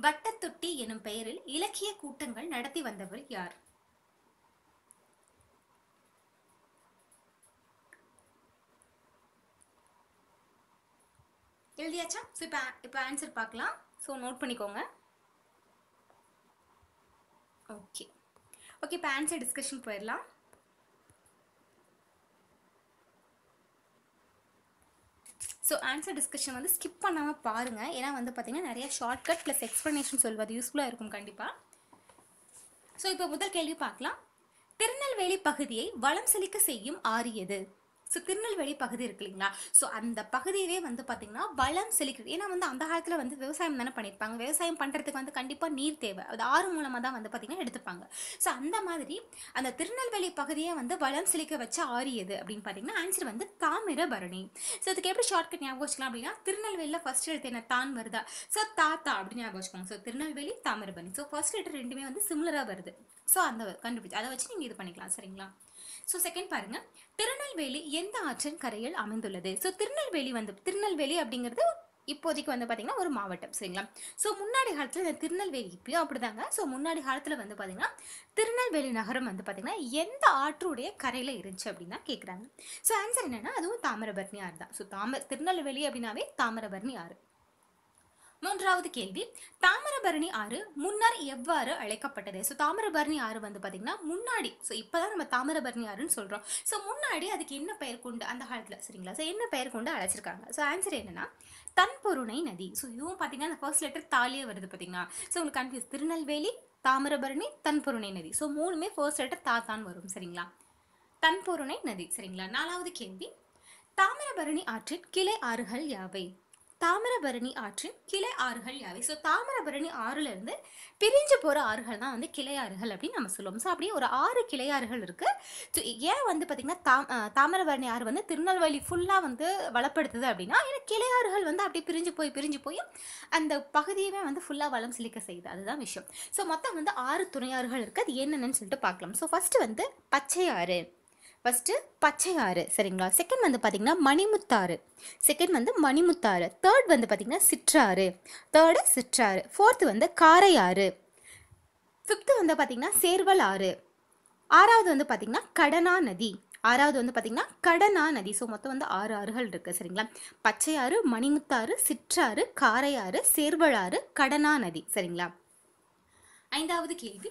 A: வட்டத்தொட்டி எனும் பெயரில் இலக்கிய கூட்டங்கள் நடத்தி வந்தவர் யார் எழுதியாச்சா ஸோ இப்போ இப்போ ஆன்சர் பார்க்கலாம் ஸோ நோட் பண்ணிக்கோங்க ஓகே ஓகே இப்போ ஆன்சர் டிஸ்கஷன் போயிடலாம் ஸோ ஆன்சர் டிஸ்கஷன் வந்து ஸ்கிப் பண்ணாமல் பாருங்கள் ஏன்னா வந்து நிறைய ஷார்ட் ஷார்ட்கட் ப்ளஸ் எக்ஸ்ப்ளனேஷன் சொல்வது யூஸ்ஃபுல்லாக இருக்கும் கண்டிப்பாக ஸோ இப்போ முதல் கேள்வி பார்க்கலாம் திருநெல்வேலி பகுதியை வளம் செழிக்க செய்யும் ஆறு எது ஸோ திருநெல்வேலி பகுதி இருக்கு இல்லைங்களா ஸோ அந்த பகுதியிலே வந்து பார்த்திங்கன்னா வளம் செழிக்கிறது ஏன்னா வந்து அந்த காலத்தில் வந்து விவசாயம் தானே பண்ணியிருப்பாங்க விவசாயம் பண்ணுறதுக்கு வந்து கண்டிப்பாக நீர் தேவை அது ஆறு மூலமாக தான் வந்து பார்த்திங்கன்னா எடுத்துப்பாங்க ஸோ அந்த மாதிரி அந்த திருநெல்வேலி பகுதியை வந்து வளம் செழிக்க வச்சு ஆரியது அப்படின்னு பார்த்தீங்கன்னா ஆன்சர் வந்து தாமிரபரணி ஸோ இதுக்கு எப்படி ஷார்ட்கட் ஞாபகம் வச்சுக்கலாம் அப்படின்னா திருநெல்வேலியில் ஃபஸ்ட் எழுத்து என்ன தான் வருதா ஸோ தாத்தா அப்படின்னு ஞாபகம் வச்சுக்கோங்க so Tirunelveli Thamirabarani so first letter ரெண்டுமே வந்து சிமிலராக வருது ஸோ அந்த கண்டுபிடிச்சி அதை வச்சு நீங்கள் இது பண்ணிக்கலாம் சரிங்களா ஸோ செகண்ட் பாருங்க திருநெல்வேலி எந்த ஆற்றின் கரையில் அமைந்துள்ளது ஸோ திருநெல்வேலி வந்து திருநெல்வேலி அப்படிங்கிறது இப்போதைக்கு வந்து பார்த்தீங்கன்னா ஒரு மாவட்டம் சரிங்களா ஸோ முன்னாடி காலத்தில் இந்த திருநெல்வேலி இப்பயும் அப்படிதாங்க ஸோ முன்னாடி காலத்தில் வந்து பார்த்தீங்கன்னா திருநெல்வேலி நகரம் வந்து பார்த்திங்கன்னா எந்த ஆற்றுடைய கரையில் இருந்துச்சு அப்படின்னு தான் கேட்குறாங்க ஸோ ஆன்சர் என்னென்னா அதுவும் தாமிரபரணி ஆறு தான் ஸோ தாம திருநெல்வேலி அப்படின்னாவே தாமிரபரணி ஆறு மூன்றாவது கேள்வி தாமிரபரணி ஆறு முன்னர் எவ்வாறு அழைக்கப்பட்டது ஸோ தாமிரபரணி ஆறு வந்து பார்த்தீங்கன்னா முன்னாடி ஸோ இப்போ தான் நம்ம தாமிரபரணி ஆறுன்னு சொல்கிறோம் ஸோ முன்னாடி அதுக்கு என்ன பெயர் கொண்டு அந்த காலத்தில் சரிங்களா ஸோ என்ன பெயர் கொண்டு அழைச்சிருக்காங்க ஸோ ஆன்சர் என்னன்னா தன்பொருணை நதி ஸோ இதுவும் பார்த்தீங்கன்னா அந்த ஃபர்ஸ்ட் லெட்டர் தாலியே வருது பார்த்தீங்கன்னா ஸோ உங்களுக்கு கன்ஃபியூஸ் திருநெல்வேலி தாமிரபரணி தன்பொருணை நதி ஸோ மூணுமே ஃபர்ஸ்ட் லெட்டர் தா தான் வரும் சரிங்களா தன்பொருணை நதி சரிங்களா நாலாவது கேள்வி தாமிரபரணி ஆற்றின் கிளை ஆறுகள் யாவை தாமிரபரணி ஆற்றின் கிளை ஆறுகள் யாவை ஸோ தாமிரபரணி ஆறுலேருந்து பிரிஞ்சு போகிற ஆறுகள் தான் வந்து கிளை ஆறுகள் அப்படின்னு நம்ம சொல்லுவோம் ஸோ அப்படியே ஒரு ஆறு கிளையாறுகள் இருக்குது ஸோ ஏன் வந்து பார்த்திங்கன்னா தாம் தாமிரபரணி ஆறு வந்து திருநெல்வேலி ஃபுல்லாக வந்து வளப்படுத்துது அப்படின்னா ஏன்னா கிளையாறுகள் வந்து அப்படியே பிரிஞ்சு போய் பிரிஞ்சு போய் அந்த பகுதியுமே வந்து ஃபுல்லாக வளம் செழிக்க செய்யுது அதுதான் விஷயம் ஸோ மொத்தம் வந்து ஆறு துணையாறுகள் இருக்குது அது என்னென்னு சொல்லிட்டு பார்க்கலாம் ஸோ ஃபஸ்ட்டு வந்து பச்சை ஆறு ஃபஸ்ட்டு பச்சையாறு சரிங்களா செகண்ட் வந்து பார்த்திங்கன்னா மணிமுத்தாறு செகண்ட் வந்து மணிமுத்தாறு தேர்ட் வந்து பார்த்திங்கன்னா சிற்றாறு தேர்டு சிற்றாறு ஃபோர்த்து வந்து காரையாறு ஃபிஃப்த்து வந்து பார்த்திங்கன்னா சேர்வல் ஆறு ஆறாவது வந்து பார்த்திங்கன்னா கடனா நதி ஆறாவது வந்து பார்த்திங்கன்னா கடனா நதி ஸோ மொத்தம் வந்து ஆறு ஆறுகள் இருக்குது சரிங்களா பச்சையாறு மணிமுத்தாறு சிற்றாறு காரையாறு சேர்வலாறு கடனா நதி சரிங்களா ஐந்தாவது கேள்வி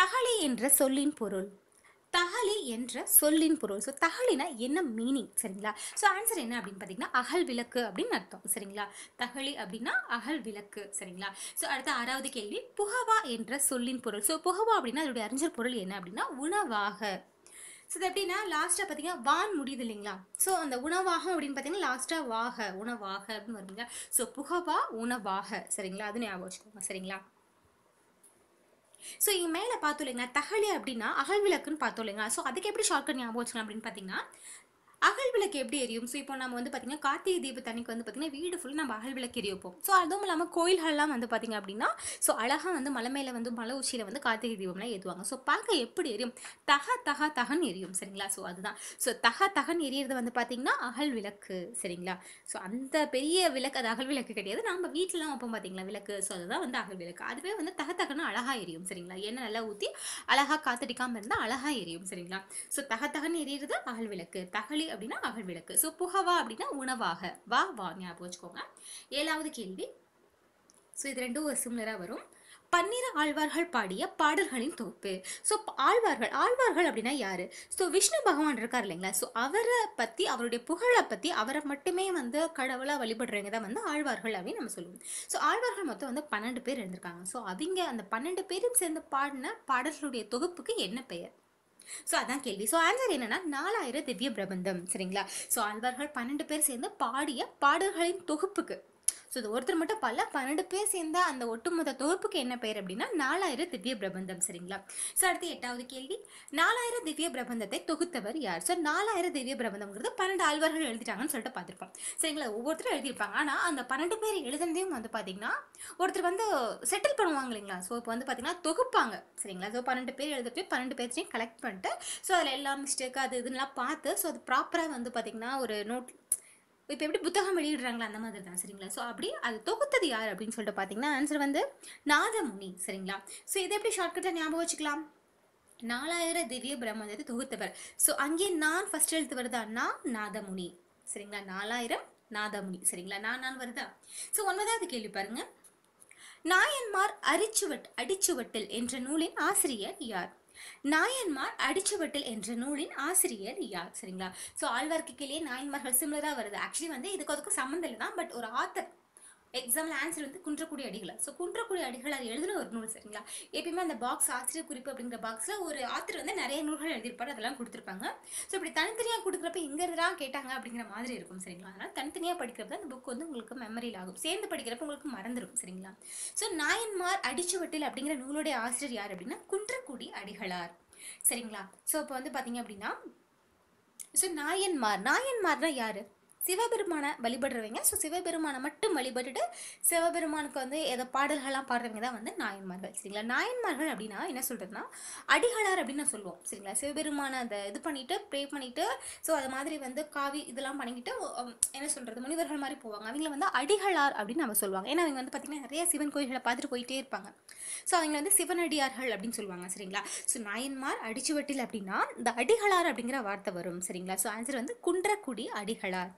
A: தகழி என்ற சொல்லின் பொருள் தகலி என்ற சொல்லின் பொருள் ஸோ தகலினா என்ன மீனிங் சரிங்களா ஸோ ஆன்சர் என்ன அப்படின்னு பார்த்தீங்கன்னா அகல் விளக்கு அப்படின்னு அர்த்தம் சரிங்களா தகலி அப்படின்னா அகல் விளக்கு சரிங்களா ஸோ அடுத்த ஆறாவது கேள்வி புகவா என்ற சொல்லின் பொருள் ஸோ புகவா அப்படின்னா அதனுடைய அறிஞர் பொருள் என்ன அப்படின்னா உணவாக ஸோ இது எப்படின்னா லாஸ்ட்டாக பார்த்தீங்கன்னா வான் முடியுது இல்லைங்களா ஸோ அந்த உணவாகம் அப்படின்னு பார்த்தீங்கன்னா லாஸ்ட்டாக வாக உணவாக அப்படின்னு வருவீங்களா ஸோ புகவா உணவாக சரிங்களா அது ஞாபகம் வச்சுக்கோங்க சரிங்களா ஸோ இங்கே மேலே பார்த்தோம் இல்லைங்க தகழி அப்படின்னா அகல் விளக்குன்னு பார்த்தோம் இல்லைங்களா ஸோ அதுக்கு எப்படி ஷார்ட்கட் ஞாபகம் வச்சுக்கலாம் அப்படின்னு பார்த்தீங்கன்னா அகல் விளக்கு எப்படி எரியும் ஸோ இப்போ நம்ம வந்து பார்த்தீங்கன்னா கார்த்திகை தீப தண்ணிக்கு வந்து பார்த்தீங்கன்னா வீடு ஃபுல்லாக நம்ம அகல் விளக்கு எரியுப்போம் ஸோ அதுவும் இல்லாமல் கோயில்கள்லாம் வந்து பார்த்திங்க அப்படின்னா ஸோ அழகாக வந்து மலை மேலே வந்து மலை உச்சியில் வந்து கார்த்திகை தீபம்லாம் ஏதுவாங்க ஸோ பார்க்க எப்படி எரியும் தக தக தகன் எரியும் சரிங்களா ஸோ அதுதான் ஸோ தக தகன் எரியறது வந்து பார்த்திங்கன்னா அகல் விளக்கு சரிங்களா ஸோ அந்த பெரிய விளக்கு அது அகல் விளக்கு கிடையாது நம்ம வீட்டிலலாம் வைப்போம் பார்த்திங்களா விளக்கு ஸோ அதுதான் வந்து அகல் விளக்கு அதுவே வந்து தக தகன்னு அழகாக எரியும் சரிங்களா எண்ணெய் நல்லா ஊற்றி அழகாக காத்தடிக்காமல் இருந்தால் அழகாக எரியும் சரிங்களா ஸோ தக தகன்னு எரியறது அகல் விளக்கு தகலி அப்படின்னா அகல் விளக்கு ஸோ புகவா அப்படின்னா உணவாக வா வா ஞாபகம் வச்சுக்கோங்க ஏழாவது கேள்வி ஸோ இது ரெண்டும் ஒரு சிம்லராக வரும் பன்னிர ஆழ்வார்கள் பாடிய பாடல்களின் தொகுப்பு ஸோ ஆழ்வார்கள் ஆழ்வார்கள் அப்படின்னா யார் ஸோ விஷ்ணு பகவான் இருக்கார் இல்லைங்களா ஸோ அவரை பற்றி அவருடைய புகழை பற்றி அவரை மட்டுமே வந்து கடவுளாக வழிபடுறவங்க தான் வந்து ஆழ்வார்கள் அப்படின்னு நம்ம சொல்லுவோம் ஸோ ஆழ்வார்கள் மொத்தம் வந்து பன்னெண்டு பேர் இருந்திருக்காங்க ஸோ அவங்க அந்த பன்னெண்டு பேரும் சேர்ந்து பாடின பாடல்களுடைய தொகுப்புக்கு என்ன பெயர் ஸோ அதான் கேள்வி ஸோ ஆன்சர் என்னன்னா நாலாயிரம் திவ்ய பிரபந்தம் சரிங்களா ஸோ ஆழ்வார்கள் பன்னெண்டு பேர் சேர்ந்து பாடிய பாடல்களின் தொகுப்புக்கு ஸோ ஒருத்தர் மட்டும் பல பன்னெண்டு பேர் சேர்ந்தால் அந்த ஒட்டுமொத்த தொகுப்புக்கு என்ன பெயர் அப்படின்னா நாலாயிரம் திவ்ய பிரபந்தம் சரிங்களா ஸோ அடுத்து எட்டாவது கேள்வி நாலாயிரம் திவ்ய பிரபந்தத்தை தொகுத்தவர் யார் ஸோ நாலாயிரம் திவ்ய பிரபந்தம்ங்கிறது பன்னெண்டு ஆழ்வார்கள் எழுதிட்டாங்கன்னு சொல்லிட்டு பார்த்துருப்போம் சரிங்களா ஒவ்வொருத்தரும் எழுதியிருப்பாங்க ஆனால் அந்த பன்னெண்டு பேர் எழுதுனதையும் வந்து பார்த்தீங்கன்னா ஒருத்தர் வந்து செட்டில் பண்ணுவாங்க இல்லைங்களா ஸோ இப்போ வந்து பார்த்தீங்கன்னா தொகுப்பாங்க சரிங்களா ஸோ பன்னெண்டு பேர் எழுதிட்டு பன்னெண்டு பேர்த்தையும் கலெக்ட் பண்ணிட்டு ஸோ அதில் எல்லா மிஸ்டேக் அது இதுலாம் பார்த்து ஸோ அது ப்ராப்பராக வந்து பார்த்திங்கன்னா ஒரு நோட் இப்போ எப்படி புத்தகம் வெளியிடுறாங்களா அந்த மாதிரி தான் சரிங்களா ஸோ அப்படி அது தொகுத்தது யார் அப்படின்னு சொல்லிட்டு பார்த்தீங்கன்னா ஆன்சர் வந்து நாதமுனி சரிங்களா ஸோ இதை எப்படி ஷார்ட்கட்டாக ஞாபகம் வச்சுக்கலாம் நாலாயிர திவ்ய பிரம்மதத்தை தொகுத்தவர் ஸோ அங்கே நான் ஃபஸ்ட் எழுத்து வருதான்னா நாதமுனி சரிங்களா நாலாயிரம் நாதமுனி சரிங்களா நான் நான் வருதா ஸோ ஒன்பதாவது கேள்வி பாருங்க நாயன்மார் அரிச்சுவட் அடிச்சுவட்டில் என்ற நூலின் ஆசிரியர் யார் நாயன்மார் அடிச்சுவட்டில் என்ற நூலின் ஆசிரியர் யார் சரிங்களா ஸோ ஆழ்வார்க்கு கீழே நாயன்மார்கள் சிம்லராக வருது ஆக்சுவலி வந்து இதுக்கு அதுக்கு சம்மந்தம் தான் பட் ஒரு ஆத்தர் எக்ஸாம்ல ஆன்சர் வந்து குன்றக்கூடிய அடிகளார் ஸோ குன்றக்கூடிய அடிகளார் எழுதின ஒரு நூல் சரிங்களா எப்பயுமே அந்த பாக்ஸ் ஆசிரியர் குறிப்பு அப்படிங்கிற பாக்ஸில் ஒரு ஆத்திர வந்து நிறைய நூல்கள் எழுதியிருப்பார் அதெல்லாம் கொடுத்துருப்பாங்க ஸோ இப்படி தனித்தனியாக கொடுக்குறப்ப எங்கே இருந்தா கேட்டாங்க அப்படிங்கிற மாதிரி இருக்கும் சரிங்களா அதனால் தனித்தனியாக படிக்கிறப்ப அந்த புக் வந்து உங்களுக்கு மெமரியில் ஆகும் சேர்ந்து படிக்கிறப்ப உங்களுக்கு மறந்துடும் சரிங்களா ஸோ நாயன்மார் அடிச்சுவட்டில் அப்படிங்கிற நூலுடைய ஆசிரியர் யார் அப்படின்னா குன்றக்குடி அடிகளார் சரிங்களா ஸோ இப்போ வந்து பார்த்தீங்க அப்படின்னா ஸோ நாயன்மார் நாயன்மார்னா யார் சிவபெருமானை வழிபடுறவங்க ஸோ சிவபெருமானை மட்டும் வழிபட்டுட்டு சிவபெருமானுக்கு வந்து ஏதோ பாடல்கள்லாம் பாடுறவங்க தான் வந்து நாயன்மார்கள் சரிங்களா நாயன்மார்கள் அப்படின்னா என்ன சொல்கிறதுனா அடிகளார் அப்படின்னு நான் சொல்லுவோம் சரிங்களா சிவபெருமானை அதை இது பண்ணிவிட்டு ப்ரே பண்ணிவிட்டு ஸோ அது மாதிரி வந்து காவி இதெல்லாம் பண்ணிக்கிட்டு என்ன சொல்கிறது முனிவர்கள் மாதிரி போவாங்க அவங்கள வந்து அடிகளார் அப்படின்னு நம்ம சொல்லுவாங்க ஏன்னா அவங்க வந்து பார்த்திங்கன்னா நிறைய சிவன் கோயில்களை பார்த்துட்டு போயிட்டே இருப்பாங்க ஸோ அவங்களை வந்து சிவனடியார்கள் அப்படின்னு சொல்லுவாங்க சரிங்களா ஸோ நாயன்மார் அடிச்சுவட்டில் அப்படின்னா இந்த அடிகளார் அப்படிங்கிற வார்த்தை வரும் சரிங்களா ஸோ ஆன்சர் வந்து குன்றக்குடி அடிகளார்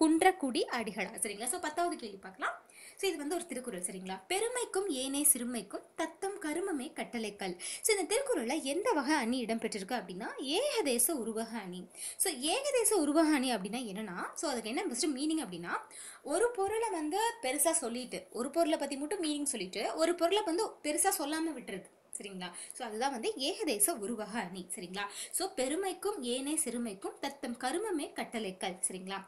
A: குன்றக்குடி அடிகளா சரிங்களா ஸோ பத்தாவது கேள்வி பார்க்கலாம் ஸோ இது வந்து ஒரு திருக்குறள் சரிங்களா பெருமைக்கும் ஏனே சிறுமைக்கும் தத்தம் கருமமே கட்டளைக்கல் ஸோ இந்த திருக்குறளில் எந்த வகை அணி இடம்பெற்றிருக்கு அப்படின்னா ஏகதேச உருவக அணி ஸோ ஏகதேச உருவக அணி அப்படின்னா என்னென்னா ஸோ அதுக்கு என்ன ஃபஸ்ட்டு மீனிங் அப்படின்னா ஒரு பொருளை வந்து பெருசாக சொல்லிட்டு ஒரு பொருளை பற்றி மட்டும் மீனிங் சொல்லிட்டு ஒரு பொருளை வந்து பெருசாக சொல்லாமல் விட்டுருது சரிங்களா ஸோ அதுதான் வந்து ஏகதேச உருவக அணி சரிங்களா ஸோ பெருமைக்கும் ஏனே சிறுமைக்கும் தத்தம் கருமமே கட்டளைக்கல் சரிங்களா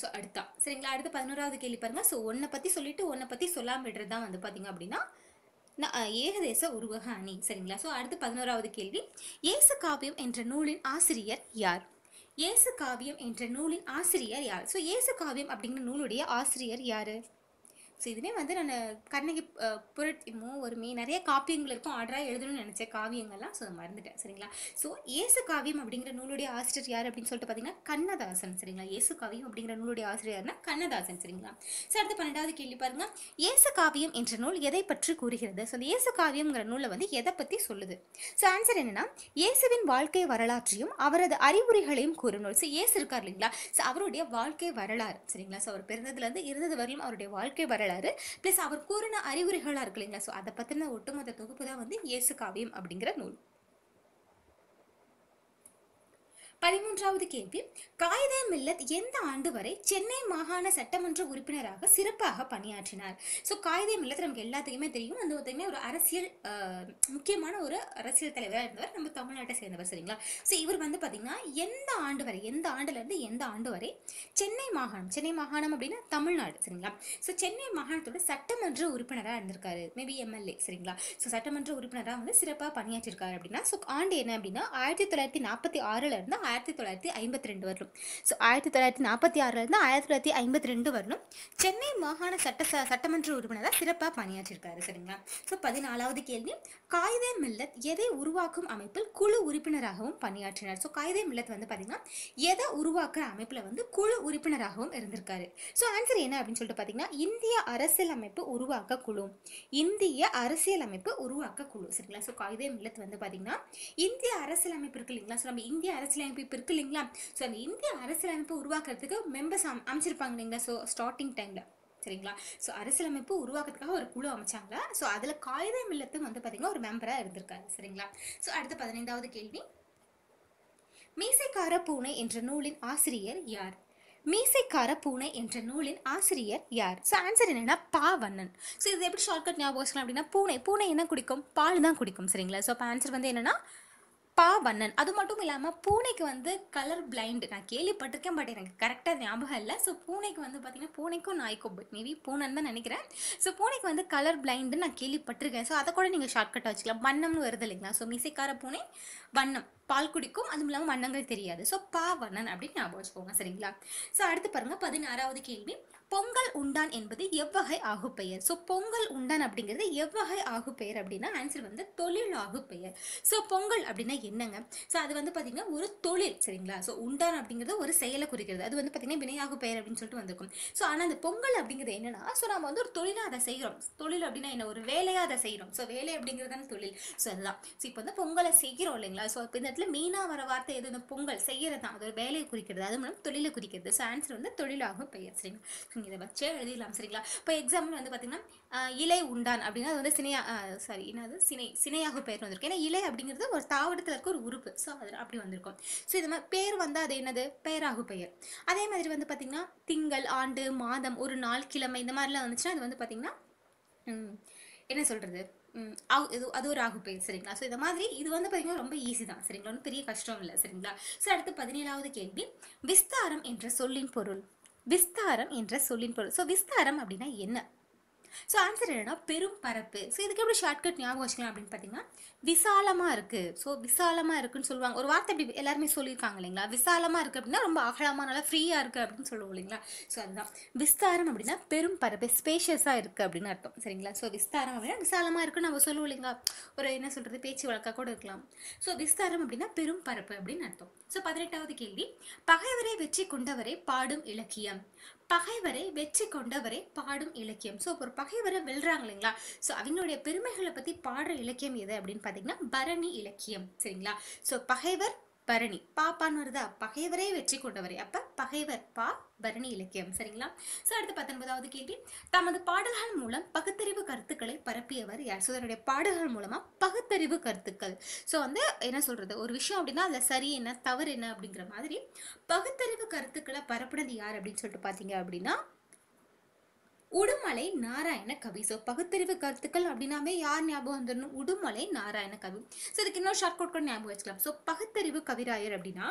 A: ஸோ அடுத்தா சரிங்களா அடுத்து பதினோராவது கேள்வி பாருங்கள் ஸோ ஒன்றை பற்றி சொல்லிவிட்டு ஒன்றை பற்றி சொல்லாமல் விடுறது தான் வந்து பார்த்தீங்க அப்படின்னா நான் ஏகதேச உருவக அணி சரிங்களா ஸோ அடுத்து பதினோராவது கேள்வி ஏசு காவியம் என்ற நூலின் ஆசிரியர் யார் ஏசு காவியம் என்ற நூலின் ஆசிரியர் யார் ஸோ ஏசு காவியம் அப்படிங்கிற நூலுடைய ஆசிரியர் யார் ஸோ இதுவே வந்து நான் கண்ணகி புரட்சிமோ ஒருமே நிறைய காப்பியங்கள் இருக்கும் ஆர்டராக எழுதணும்னு நினச்சேன் காவியங்கள்லாம் ஸோ மறந்துட்டேன் சரிங்களா ஸோ ஏசு காவியம் அப்படிங்கிற நூலுடைய ஆசிரியர் யார் அப்படின்னு சொல்லிட்டு பார்த்தீங்கன்னா கண்ணதாசன் சரிங்களா ஏசு காவியம் அப்படிங்கிற நூலுடைய ஆசிரியர்னா கண்ணதாசன் சரிங்களா ஸோ அடுத்து பன்னெண்டாவது கேள்வி பாருங்க ஏசு காவியம் என்ற நூல் எதை பற்றி கூறுகிறது ஸோ அந்த ஏசு காவியம்ங்கிற நூலை வந்து எதை பற்றி சொல்லுது ஸோ ஆன்சர் என்னென்னா இயேசுவின் வாழ்க்கை வரலாற்றையும் அவரது அறிவுரைகளையும் கூறும் நூல் ஸோ ஏசு இருக்கார் இல்லைங்களா ஸோ அவருடைய வாழ்க்கை வரலாறு சரிங்களா ஸோ அவர் பிறந்ததுலேருந்து இருந்தது வரையும் அவருடைய வாழ்க்கை வரலாறு சொல்கிறாரு ப்ளஸ் அவர் கூறின அறிகுறிகளாக இருக்கு இல்லைங்களா ஸோ அதை பற்றின ஒட்டுமொத்த தொகுப்பு தான் வந்து இயேசு காவியம் அப்படிங்கிற நூல் பதிமூன்றாவது கேள்வி காயிதே மில்லத் எந்த ஆண்டு வரை சென்னை மாகாண சட்டமன்ற உறுப்பினராக சிறப்பாக பணியாற்றினார் ஸோ காயிதே மில்லத் நமக்கு எல்லாத்துக்குமே தெரியும் அந்த ஒருத்தையுமே ஒரு அரசியல் முக்கியமான ஒரு அரசியல் தலைவராக இருந்தவர் நம்ம தமிழ்நாட்டை சேர்ந்தவர் சரிங்களா ஸோ இவர் வந்து பார்த்தீங்கன்னா எந்த ஆண்டு வரை எந்த ஆண்டுலேருந்து எந்த ஆண்டு வரை சென்னை மாகாணம் சென்னை மாகாணம் அப்படின்னா தமிழ்நாடு சரிங்களா ஸோ சென்னை மாகாணத்தோட சட்டமன்ற உறுப்பினராக இருந்திருக்காரு மேபி எம்எல்ஏ சரிங்களா ஸோ சட்டமன்ற உறுப்பினராக வந்து சிறப்பாக பணியாற்றிருக்காரு அப்படின்னா ஸோ ஆண்டு என்ன அப்படின்னா ஆயிரத்தி தொள்ளாயிரத்தி நாற்பத்தி ஆறுலேருந்து ஆயிரத்தி தொள்ளாயிரத்தி ஐம்பத்தி ரெண்டு வரலும் ஸோ ஆயிரத்தி தொள்ளாயிரத்தி நாற்பத்தி ஆறுலேருந்து ஆயிரத்தி தொள்ளாயிரத்தி ஐம்பத்தி ரெண்டு வரணும் சென்னை மாகாண சட்ட சட்டமன்ற உறுப்பினராக சிறப்பாக பணியாற்றிருக்காரு சரிங்களா ஸோ பதினாலாவது கேள்வி காயிதே மில்லத் எதை உருவாக்கும் அமைப்பில் குழு உறுப்பினராகவும் பணியாற்றினார் ஸோ காயிதே மில்லத் வந்து பார்த்தீங்கன்னா எதை உருவாக்குற அமைப்பில் வந்து குழு உறுப்பினராகவும் இருந்திருக்காரு ஸோ ஆன்சர் என்ன அப்படின்னு சொல்லிட்டு பார்த்தீங்கன்னா இந்திய அரசியல் அமைப்பு உருவாக்க குழு இந்திய அரசியலமைப்பு உருவாக்க குழு சரிங்களா ஸோ காயிதே மில்லத் வந்து பார்த்தீங்கன்னா இந்திய அரசியலமைப்பு இருக்கு இல்லைங்களா ஸோ நம்ம இந்திய அரசியலமைப்பு இப்போ இருக்கு இல்லைங்களா ஸோ அந்த இந்திய அரசியலமைப்பு உருவாக்குறதுக்கு மெம்பர்ஸ் அமைச்சிருப்பாங்க இல்லைங்களா ஸோ ஸ்டார்டிங் டைமில் சரிங்களா ஸோ அரசியலமைப்பு உருவாக்குறதுக்காக ஒரு குழு அமைச்சாங்களா ஸோ அதில் காயிதே மில்லத்தும் வந்து பாத்தீங்கன்னா ஒரு மெம்பராக இருந்திருக்காரு சரிங்களா ஸோ அடுத்த பதினைந்தாவது கேள்வி மீசைக்கார பூனை என்ற நூலின் ஆசிரியர் யார் மீசைக்கார பூனை என்ற நூலின் ஆசிரியர் யார் ஸோ ஆன்சர் என்னென்னா பா வண்ணன் ஸோ இது எப்படி ஷார்ட்கட் ஞாபகம் அப்படின்னா பூனை பூனை என்ன குடிக்கும் பால் தான் குடிக்கும் சரிங்களா ஸோ அப்போ ஆன்சர் வந்து என்னென்னா பாவண்ணன் அது மட்டும் இல்லாமல் பூனைக்கு வந்து கலர் பிளைண்டு நான் கேள்விப்பட்டிருக்கேன் பட் எனக்கு கரெக்டாக ஞாபகம் இல்லை ஸோ பூனைக்கு வந்து பார்த்திங்கன்னா பூனைக்கும் நாய்க்கும் பட் மேபி பூனன் தான் நினைக்கிறேன் ஸோ பூனைக்கு வந்து கலர் பிளைண்டு நான் கேள்விப்பட்டிருக்கேன் ஸோ அதை கூட நீங்கள் ஷார்ட்கட்டாக வச்சுக்கலாம் வண்ணம்னு வருது இல்லைங்களா ஸோ மிசைக்கார பூனை வண்ணம் பால் குடிக்கும் அதுவும் இல்லாமல் வண்ணங்கள் தெரியாது ஸோ பா வண்ணன் அப்படின்னு ஞாபகம் வச்சுக்கோங்க சரிங்களா ஸோ அடுத்து பாருங்கள் பதினாறாவது கேள்வி பொங்கல் உண்டான் என்பது எவ்வகை ஆகு பெயர் ஸோ பொங்கல் உண்டான் அப்படிங்கிறது எவ்வகை ஆகு பெயர் அப்படின்னா ஆன்சர் வந்து தொழில் ஆகு பெயர் ஸோ பொங்கல் அப்படின்னா என்னங்க ஸோ அது வந்து பார்த்தீங்கன்னா ஒரு தொழில் சரிங்களா ஸோ உண்டான் அப்படிங்கிறது ஒரு செயலை குறிக்கிறது அது வந்து பார்த்தீங்கன்னா வினையாகு பெயர் அப்படின்னு சொல்லிட்டு வந்திருக்கும் ஸோ ஆனால் அந்த பொங்கல் அப்படிங்கிறது என்னன்னா ஸோ நம்ம வந்து ஒரு தொழிலாக அதை செய்கிறோம் தொழில் அப்படின்னா என்ன ஒரு வேலையாக அதை செய்கிறோம் ஸோ வேலை அப்படிங்கிறதான தொழில் ஸோ அதுதான் ஸோ இப்போ வந்து பொங்கலை செய்கிறோம் இல்லைங்களா ஸோ இப்போ இந்த இடத்துல மீனா வர வார்த்தை எது இந்த பொங்கல் செய்கிறது தான் அது ஒரு வேலையை குறிக்கிறது அது மூலம் தொழிலை குறிக்கிறது ஸோ ஆன்சர் வந்து தொழிலாகும் பெயர் சரிங்களா இதை வச்சே எழுதிடலாம் சரிங்களா இப்போ எக்ஸாம்பிள் வந்து பார்த்திங்கன்னா இலை உண்டான் அப்படின்னா அது வந்து சினையா சாரி என்னது சினை சினையாக பெயர் வந்திருக்கும் ஏன்னா இலை அப்படிங்கிறது ஒரு தாவடத்தில் இருக்க ஒரு உறுப்பு ஸோ அது அப்படி வந்திருக்கும் ஸோ இது மாதிரி பேர் வந்தால் அது என்னது பெயராகு பெயர் அதே மாதிரி வந்து பார்த்திங்கன்னா திங்கள் ஆண்டு மாதம் ஒரு நாள் கிழமை இந்த மாதிரிலாம் வந்துச்சுன்னா அது வந்து பார்த்திங்கன்னா என்ன சொல்கிறது இது அது ஒரு ஆகு பெயர் சரிங்களா ஸோ இந்த மாதிரி இது வந்து பார்த்திங்கன்னா ரொம்ப ஈஸி தான் சரிங்களா ஒன்றும் பெரிய கஷ்டம் இல்லை சரிங்களா ஸோ அடுத்து பதினேழாவது கேள்வி விஸ்தாரம் என்ற சொல்லின் பொருள் விஸ்தாரம் என்ற சொல்லின் பொருள் ஸோ விஸ்தாரம் அப்படின்னா என்ன ஸோ ஆன்சர் என்னன்னா பெரும் பரப்பு ஸோ இதுக்கு எப்படி ஷார்ட்கட் ஞாபகம் வச்சுக்கலாம் அப்படின்னு பார்த்தீங்கன்னா விசாலமாக இருக்குது ஸோ விசாலமாக இருக்குன்னு சொல்லுவாங்க ஒரு வார்த்தை இப்படி எல்லாருமே சொல்லியிருக்காங்க இல்லைங்களா விசாலமாக இருக்குது அப்படின்னா ரொம்ப அகலமாக நல்லா ஃப்ரீயாக இருக்குது அப்படின்னு சொல்லுவோம் இல்லைங்களா ஸோ அதுதான் விஸ்தாரம் அப்படின்னா பெரும் பரப்பு ஸ்பேஷியஸாக இருக்குது அப்படின்னு அர்த்தம் சரிங்களா ஸோ விஸ்தாரம் அப்படின்னா விசாலமாக இருக்குன்னு நம்ம சொல்லுவோம் இல்லைங்களா ஒரு என்ன சொல்கிறது பேச்சு வழக்காக கூட இருக்கலாம் ஸோ விஸ்தாரம் அப்படின்னா பெரும் பரப்பு அப்படின்னு அர்த்தம் ஸோ பதினெட்டாவது கேள்வி பகைவரை வெற்றி கொண்டவரை பாடும் இலக்கியம் பகைவரை வெற்றி கொண்டவரை பாடும் இலக்கியம் ஸோ ஒரு பகைவரை வெல்றாங்க இல்லைங்களா ஸோ அவங்களுடைய பெருமைகளை பற்றி பாடுற இலக்கியம் எது அப்படின்னு பார்த்தீங்கன்னா பரணி இலக்கியம் சரிங்களா ஸோ பகைவர் பரணி பாப்பான்னு வருதா பகைவரே வெற்றி கொண்டவரே அப்ப பகைவர் பா பரணி இலக்கியம் சரிங்களா ஸோ அடுத்து பத்தொன்பதாவது கேள்வி தமது பாடல்கள் மூலம் பகுத்தறிவு கருத்துக்களை பரப்பியவர் யார் ஸோ அதனுடைய பாடல்கள் மூலமா பகுத்தறிவு கருத்துக்கள் ஸோ வந்து என்ன சொல்றது ஒரு விஷயம் அப்படின்னா அதில் சரி என்ன தவறு என்ன அப்படிங்கிற மாதிரி பகுத்தறிவு கருத்துக்களை பரப்புனது யார் அப்படின்னு சொல்லிட்டு பார்த்தீங்க அப்படின்னா உடுமலை நாராயண கவி ஸோ பகுத்தறிவு கருத்துக்கள் அப்படின்னாவே யார் ஞாபகம் வந்துடணும் உடுமலை நாராயண கவி ஸோ இதுக்கு இன்னொரு ஷார்ட் கோட் கூட ஞாபகம் வச்சுக்கலாம் ஸோ பகுத்தறிவு கவிராயர் அப்படின்னா